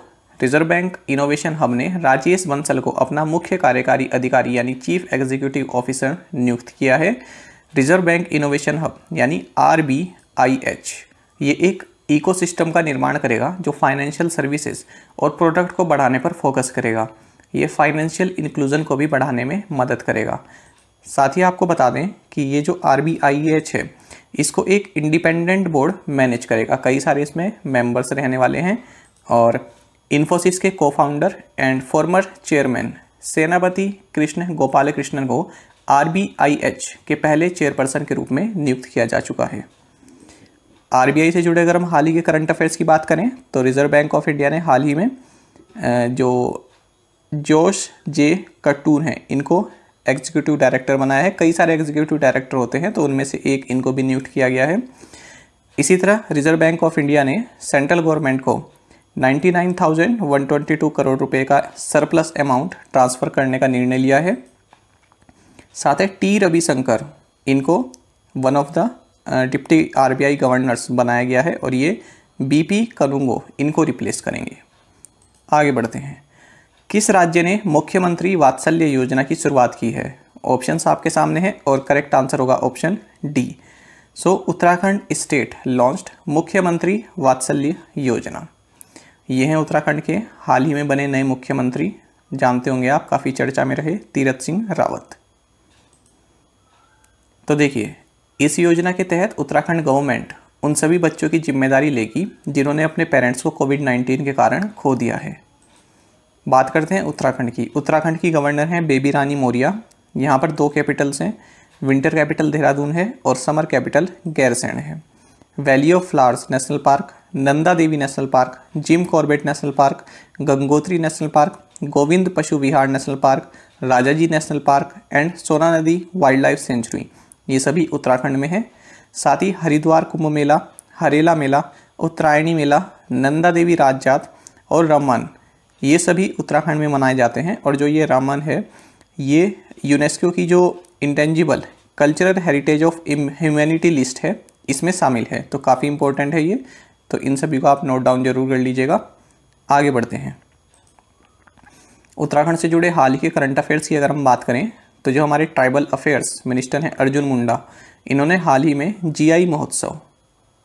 Reserve Bank Innovation Hub ने राजेश बंसल को अपना मुख्य कार्यकारी अधिकारी यानी चीफ एग्जीक्यूटिव ऑफिसर नियुक्त किया है रिजर्व बैंक इनोवेशन हब यानी आर ये एक इकोसिस्टम का निर्माण करेगा जो फाइनेंशियल सर्विसेज और प्रोडक्ट को बढ़ाने पर फोकस करेगा ये फाइनेंशियल इंक्लूज़न को भी बढ़ाने में मदद करेगा साथ ही आपको बता दें कि ये जो आर है इसको एक इंडिपेंडेंट बोर्ड मैनेज करेगा कई सारे इसमें मेंबर्स रहने वाले हैं और इन्फोसिस के को फाउंडर एंड फॉर्मर चेयरमैन सेनापति कृष्ण गोपाल कृष्णन को आर के पहले चेयरपर्सन के रूप में नियुक्त किया जा चुका है आई से जुड़े अगर हम हाल ही के करंट अफेयर्स की बात करें तो रिजर्व बैंक ऑफ इंडिया ने हाल ही में जो जोश जे कट्टून हैं इनको एग्जीक्यूटिव डायरेक्टर बनाया है कई सारे एग्जीक्यूटिव डायरेक्टर होते हैं तो उनमें से एक इनको भी नियुक्त किया गया है इसी तरह रिजर्व बैंक ऑफ इंडिया ने सेंट्रल गवर्नमेंट को 99,122 करोड़ रुपए का सरप्लस अमाउंट ट्रांसफ़र करने का निर्णय लिया है साथ ही टी रविशंकर इनको one of the deputy RBI governors बनाया गया है और ये बीपी कलुंगो इनको रिप्लेस करेंगे आगे बढ़ते हैं किस राज्य ने मुख्यमंत्री वात्सल्य योजना की शुरुआत की है ऑप्शंस आपके सामने हैं और करेक्ट आंसर होगा option D so Uttarakhand state launched Mukhyamantri Vatsalya योजना ये हैं उत्तराखंड के हाल ही में बने नए मुख्यमंत्री जानते होंगे आप काफ़ी चर्चा में रहे तीरथ सिंह रावत तो देखिए इस योजना के तहत उत्तराखंड गवर्नमेंट उन सभी बच्चों की जिम्मेदारी लेगी जिन्होंने अपने पेरेंट्स को कोविड 19 के कारण खो दिया है बात करते हैं उत्तराखंड की उत्तराखंड की गवर्नर हैं बेबी रानी मौर्या यहाँ पर दो कैपिटल्स हैं विंटर कैपिटल देहरादून है और समर कैपिटल गैरसैण है valley of flowers national park Nanda Devi national park Jim Corbett national park Gangotri national park Govind Pashu Vihar national park Rajaji national park and Sona Nadi wild wildlife century ये सभी उत्तराखंड में है साथ ही हरिद्वार कुंभ मेला हरेला मेला उत्तरायणी मेला नंदा देवी राजजात और रमन ये सभी उत्तराखंड में मनाए जाते हैं और जो ये रामन है ये यूनेस्को की जो intangible cultural heritage of humanity list है इसमें शामिल है तो काफ़ी इंपॉर्टेंट है ये तो इन सभी को आप नोट डाउन जरूर कर लीजिएगा आगे बढ़ते हैं उत्तराखंड से जुड़े हाल ही के करंट अफेयर्स की अगर हम बात करें तो जो हमारे ट्राइबल अफेयर्स मिनिस्टर हैं अर्जुन मुंडा इन्होंने हाल ही में जीआई महोत्सव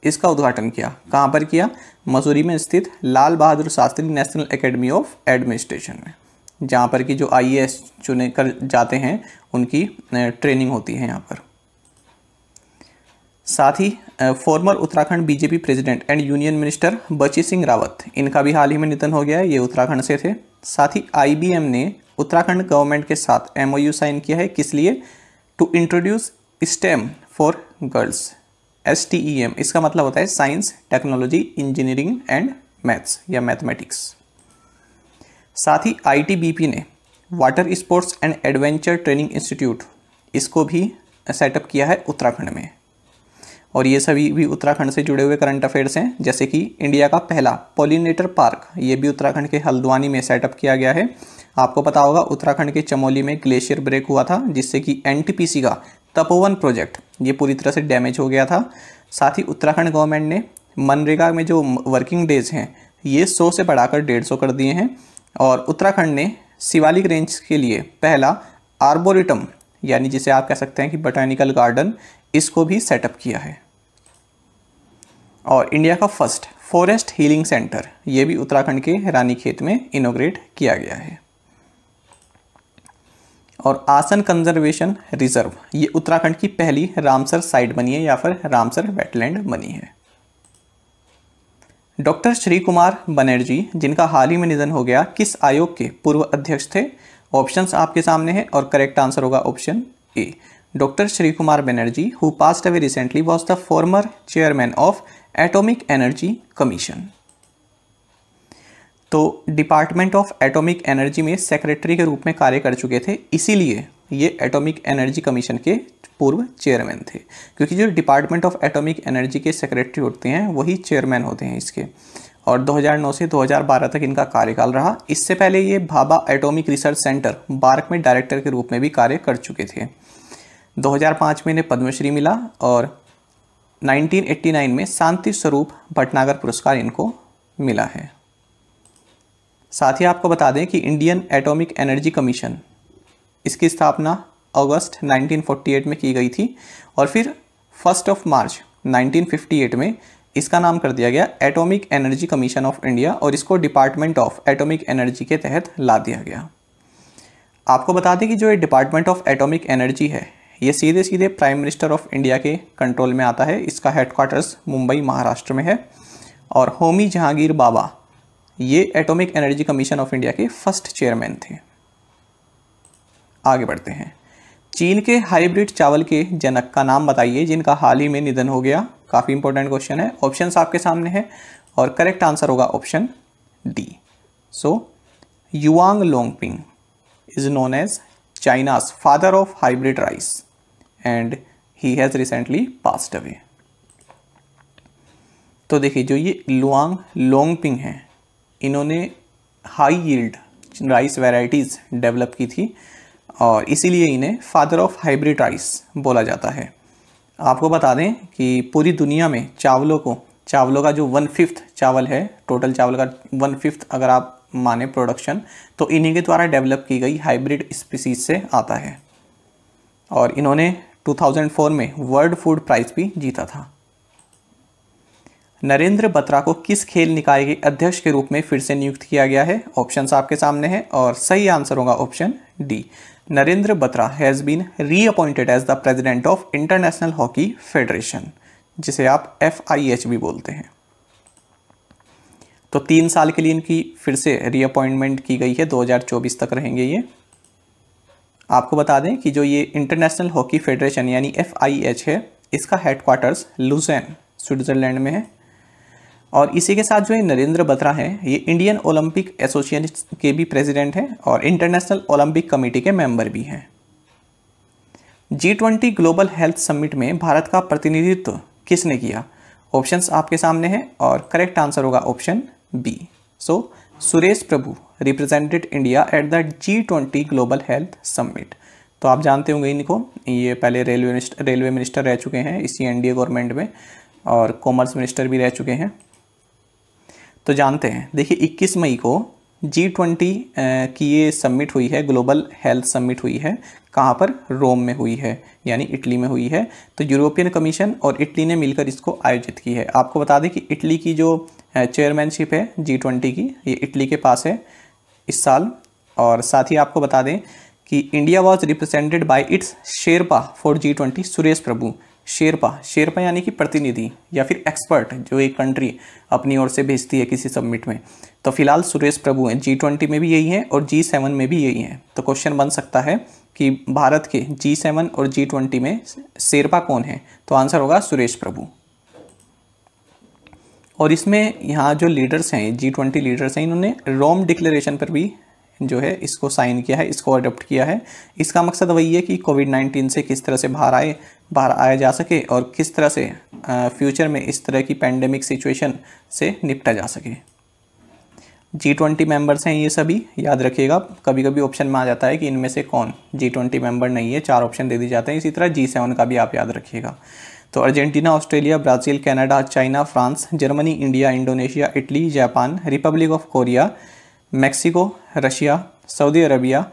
इसका उद्घाटन किया कहाँ पर किया मसूरी में स्थित Lal Bahadur Shastri national academy of administration में जहाँ पर कि जो आई चुने कर जाते हैं उनकी ट्रेनिंग होती है यहाँ पर साथ ही former Uttarakhand BJP president and union minister Bachi Singh Rawat इनका भी हाल ही में निधन हो गया है ये उत्तराखंड से थे साथ ही आई ने उत्तराखंड गवर्नमेंट के साथ एम साइन किया है किस लिए to introduce STEM for girls S T E M इसका मतलब होता है science technology engineering and maths या मैथमेटिक्स साथ ही आई टी बी पी ने water sports and adventure training institute इसको भी सेटअप किया है उत्तराखंड में और ये सभी भी उत्तराखंड से जुड़े हुए करंट अफेयर्स हैं जैसे कि इंडिया का पहला पोलिनेटर पार्क ये भी उत्तराखंड के हल्द्वानी में सेटअप किया गया है आपको पता होगा उत्तराखंड के चमोली में ग्लेशियर ब्रेक हुआ था जिससे कि एनटीपीसी का तपोवन प्रोजेक्ट ये पूरी तरह से डैमेज हो गया था साथ ही उत्तराखंड गवर्नमेंट ने मनरेगा में जो वर्किंग डेज हैं ये सौ से बढ़ाकर डेढ़ सौ कर दिए हैं और उत्तराखंड ने शिवालिक रेंज के लिए पहला आर्बोरिटम यानी जिसे आप कह सकते हैं कि बोटैनिकल गार्डन इसको भी सेटअप किया है और इंडिया का फर्स्ट फॉरेस्ट हीलिंग सेंटर ये भी उत्तराखंड के रानीखेत में इनोग्रेट किया गया है और आसन कंजर्वेशन रिजर्व ये उत्तराखंड की पहली रामसर साइट बनी है या फिर रामसर वेटलैंड बनी है डॉक्टर श्री कुमार बनर्जी जिनका हाल ही में निधन हो गया किस आयोग के पूर्व अध्यक्ष थे ऑप्शंस आपके सामने हैं और करेक्ट आंसर होगा option A doctor Shri Kumar Banerjee who passed away recently was the former chairman of atomic energy commission तो डिपार्टमेंट ऑफ एटॉमिक एनर्जी में सेक्रेटरी के रूप में कार्य कर चुके थे इसीलिए ये एटॉमिक एनर्जी कमीशन के पूर्व चेयरमैन थे क्योंकि जो डिपार्टमेंट ऑफ एटॉमिक एनर्जी के सेक्रेटरी होते हैं वही चेयरमैन होते हैं इसके और 2009 से 2012 तक इनका कार्यकाल रहा इससे पहले ये Bhabha atomic research centre BARC में डायरेक्टर के रूप में भी कार्य कर चुके थे 2005 में इन्हें पद्मश्री मिला और 1989 में शांति स्वरूप भटनागर पुरस्कार इनको मिला है साथ ही आपको बता दें कि इंडियन एटॉमिक एनर्जी कमीशन इसकी स्थापना अगस्त 1948 में की गई थी और फिर फर्स्ट ऑफ मार्च 1958 में इसका नाम कर दिया गया atomic energy commission of India और इसको डिपार्टमेंट ऑफ एटॉमिक एनर्जी के तहत ला दिया गया आपको बता दें कि जो ये डिपार्टमेंट ऑफ एटॉमिक एनर्जी है ये सीधे सीधे प्राइम मिनिस्टर ऑफ इंडिया के कंट्रोल में आता है इसका हेडक्वार्टर्स मुंबई महाराष्ट्र में है और होमी जहांगीर बाबा ये atomic energy commission of India के फर्स्ट चेयरमैन थे आगे बढ़ते हैं चीन के हाइब्रिड चावल के जनक का नाम बताइए जिनका हाल ही में निधन हो गया काफ़ी इंपॉर्टेंट क्वेश्चन है ऑप्शन आपके सामने है और करेक्ट आंसर होगा option D so Yuan Longping is known as China's father of hybrid rice and he has recently passed away तो देखिए जो ये लुआंग लोंगपिंग है इन्होंने high yield rice varieties develop की थी और इसीलिए इन्हें फादर ऑफ हाइब्रिड राइस बोला जाता है आपको बता दें कि पूरी दुनिया में चावलों को चावलों का जो वन फिफ्थ चावल है टोटल चावल का वन फिफ्थ अगर आप माने प्रोडक्शन तो इन्हीं के द्वारा डेवलप की गई हाइब्रिड स्पीसीज से आता है और इन्होंने 2004 में वर्ल्ड फूड प्राइज़ भी जीता था नरेंद्र बत्रा को किस खेल निकाय के अध्यक्ष के रूप में फिर से नियुक्त किया गया है ऑप्शंस आपके सामने हैं और सही आंसर होगा option D Narendra Batra has been reappointed as the president of international hockey federation जिसे आप एफ भी बोलते हैं तो तीन साल के लिए इनकी फिर से रीअपॉइंटमेंट की गई है 2024 तक रहेंगे ये आपको बता दें कि जो ये इंटरनेशनल हॉकी फेडरेशन यानी एफ है इसका हेडक्वार्टर्स लुजैन स्विट्ज़रलैंड में है और इसी के साथ जो है नरेंद्र बत्रा हैं ये इंडियन ओलंपिक एसोसिएशन के भी प्रेसिडेंट हैं और इंटरनेशनल ओलंपिक कमेटी के मेंबर भी हैं G twenty global health summit में भारत का प्रतिनिधित्व किसने किया ऑप्शंस आपके सामने हैं और करेक्ट आंसर होगा option B so Suresh Prabhu represented India at the G twenty global health summit तो आप जानते होंगे इनको ये पहले रेलवे रेलवे मिनिस्टर रह चुके हैं इसी एनडीए गवर्नमेंट में और कॉमर्स मिनिस्टर भी रह चुके हैं तो जानते हैं देखिए 21 मई को जी ट्वेंटी की ये समिट हुई है ग्लोबल हेल्थ समिट हुई है कहाँ पर रोम में हुई है यानी इटली में हुई है तो यूरोपियन कमीशन और इटली ने मिलकर इसको आयोजित की है आपको बता दें कि इटली की जो चेयरमैनशिप है जी ट्वेंटी की ये इटली के पास है इस साल और साथ ही आपको बता दें कि India was represented by its sherpa for G twenty Suresh Prabhu sherpa sherpa यानी कि प्रतिनिधि या फिर एक्सपर्ट जो एक कंट्री अपनी ओर से भेजती है किसी सबमिट में तो फिलहाल सुरेश प्रभु हैं जी ट्वेंटी में भी यही हैं और जी सेवन में भी यही हैं तो क्वेश्चन बन सकता है कि भारत के जी सेवन और जी ट्वेंटी में शेरपा कौन है तो आंसर होगा सुरेश प्रभु और इसमें यहाँ जो लीडर्स हैं जी ट्वेंटी लीडर्स हैं इन्होंने रोम डिक्लेरेशन पर भी जो है इसको साइन किया है इसको अडोप्ट किया है इसका मकसद वही है कि कोविड नाइन्टीन से किस तरह से बाहर आए बाहर आया जा सके और किस तरह से फ्यूचर में इस तरह की पैंडमिक सिचुएशन से निपटा जा सके जी ट्वेंटी मेम्बर्स हैं ये सभी याद रखिएगा कभी कभी ऑप्शन में आ जाता है कि इनमें से कौन जी ट्वेंटी मेम्बर नहीं है चार ऑप्शन दे दिए जाते हैं इसी तरह जी सेवन का भी आप याद रखिएगा तो Argentina Australia Brazil Canada China France Germany India Indonesia Italy Japan Republic of Korea Mexico Russia Saudi Arabia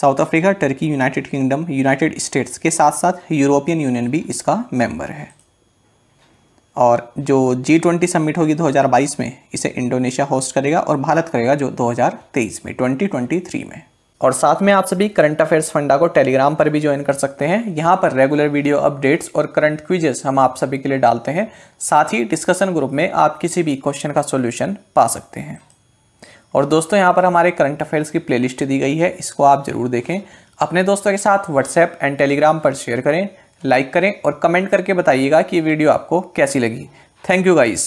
South Africa Turkey United Kingdom United States के साथ साथ यूरोपियन यूनियन भी इसका मेंबर है और जो जी ट्वेंटी समिट होगी 2022 में इसे इंडोनेशिया होस्ट करेगा और भारत करेगा जो 2023 में 2023 में और साथ में आप सभी करंट अफेयर्स फंडा को टेलीग्राम पर भी ज्वाइन कर सकते हैं यहाँ पर रेगुलर वीडियो अपडेट्स और करंट क्विजेस हम आप सभी के लिए डालते हैं साथ ही डिस्कशन ग्रुप में आप किसी भी क्वेश्चन का सोल्यूशन पा सकते हैं और दोस्तों यहाँ पर हमारे करंट अफेयर्स की प्लेलिस्ट दी गई है इसको आप ज़रूर देखें अपने दोस्तों के साथ व्हाट्सएप एंड टेलीग्राम पर शेयर करें लाइक करें और कमेंट करके बताइएगा कि वीडियो आपको कैसी लगी थैंक यू गाइस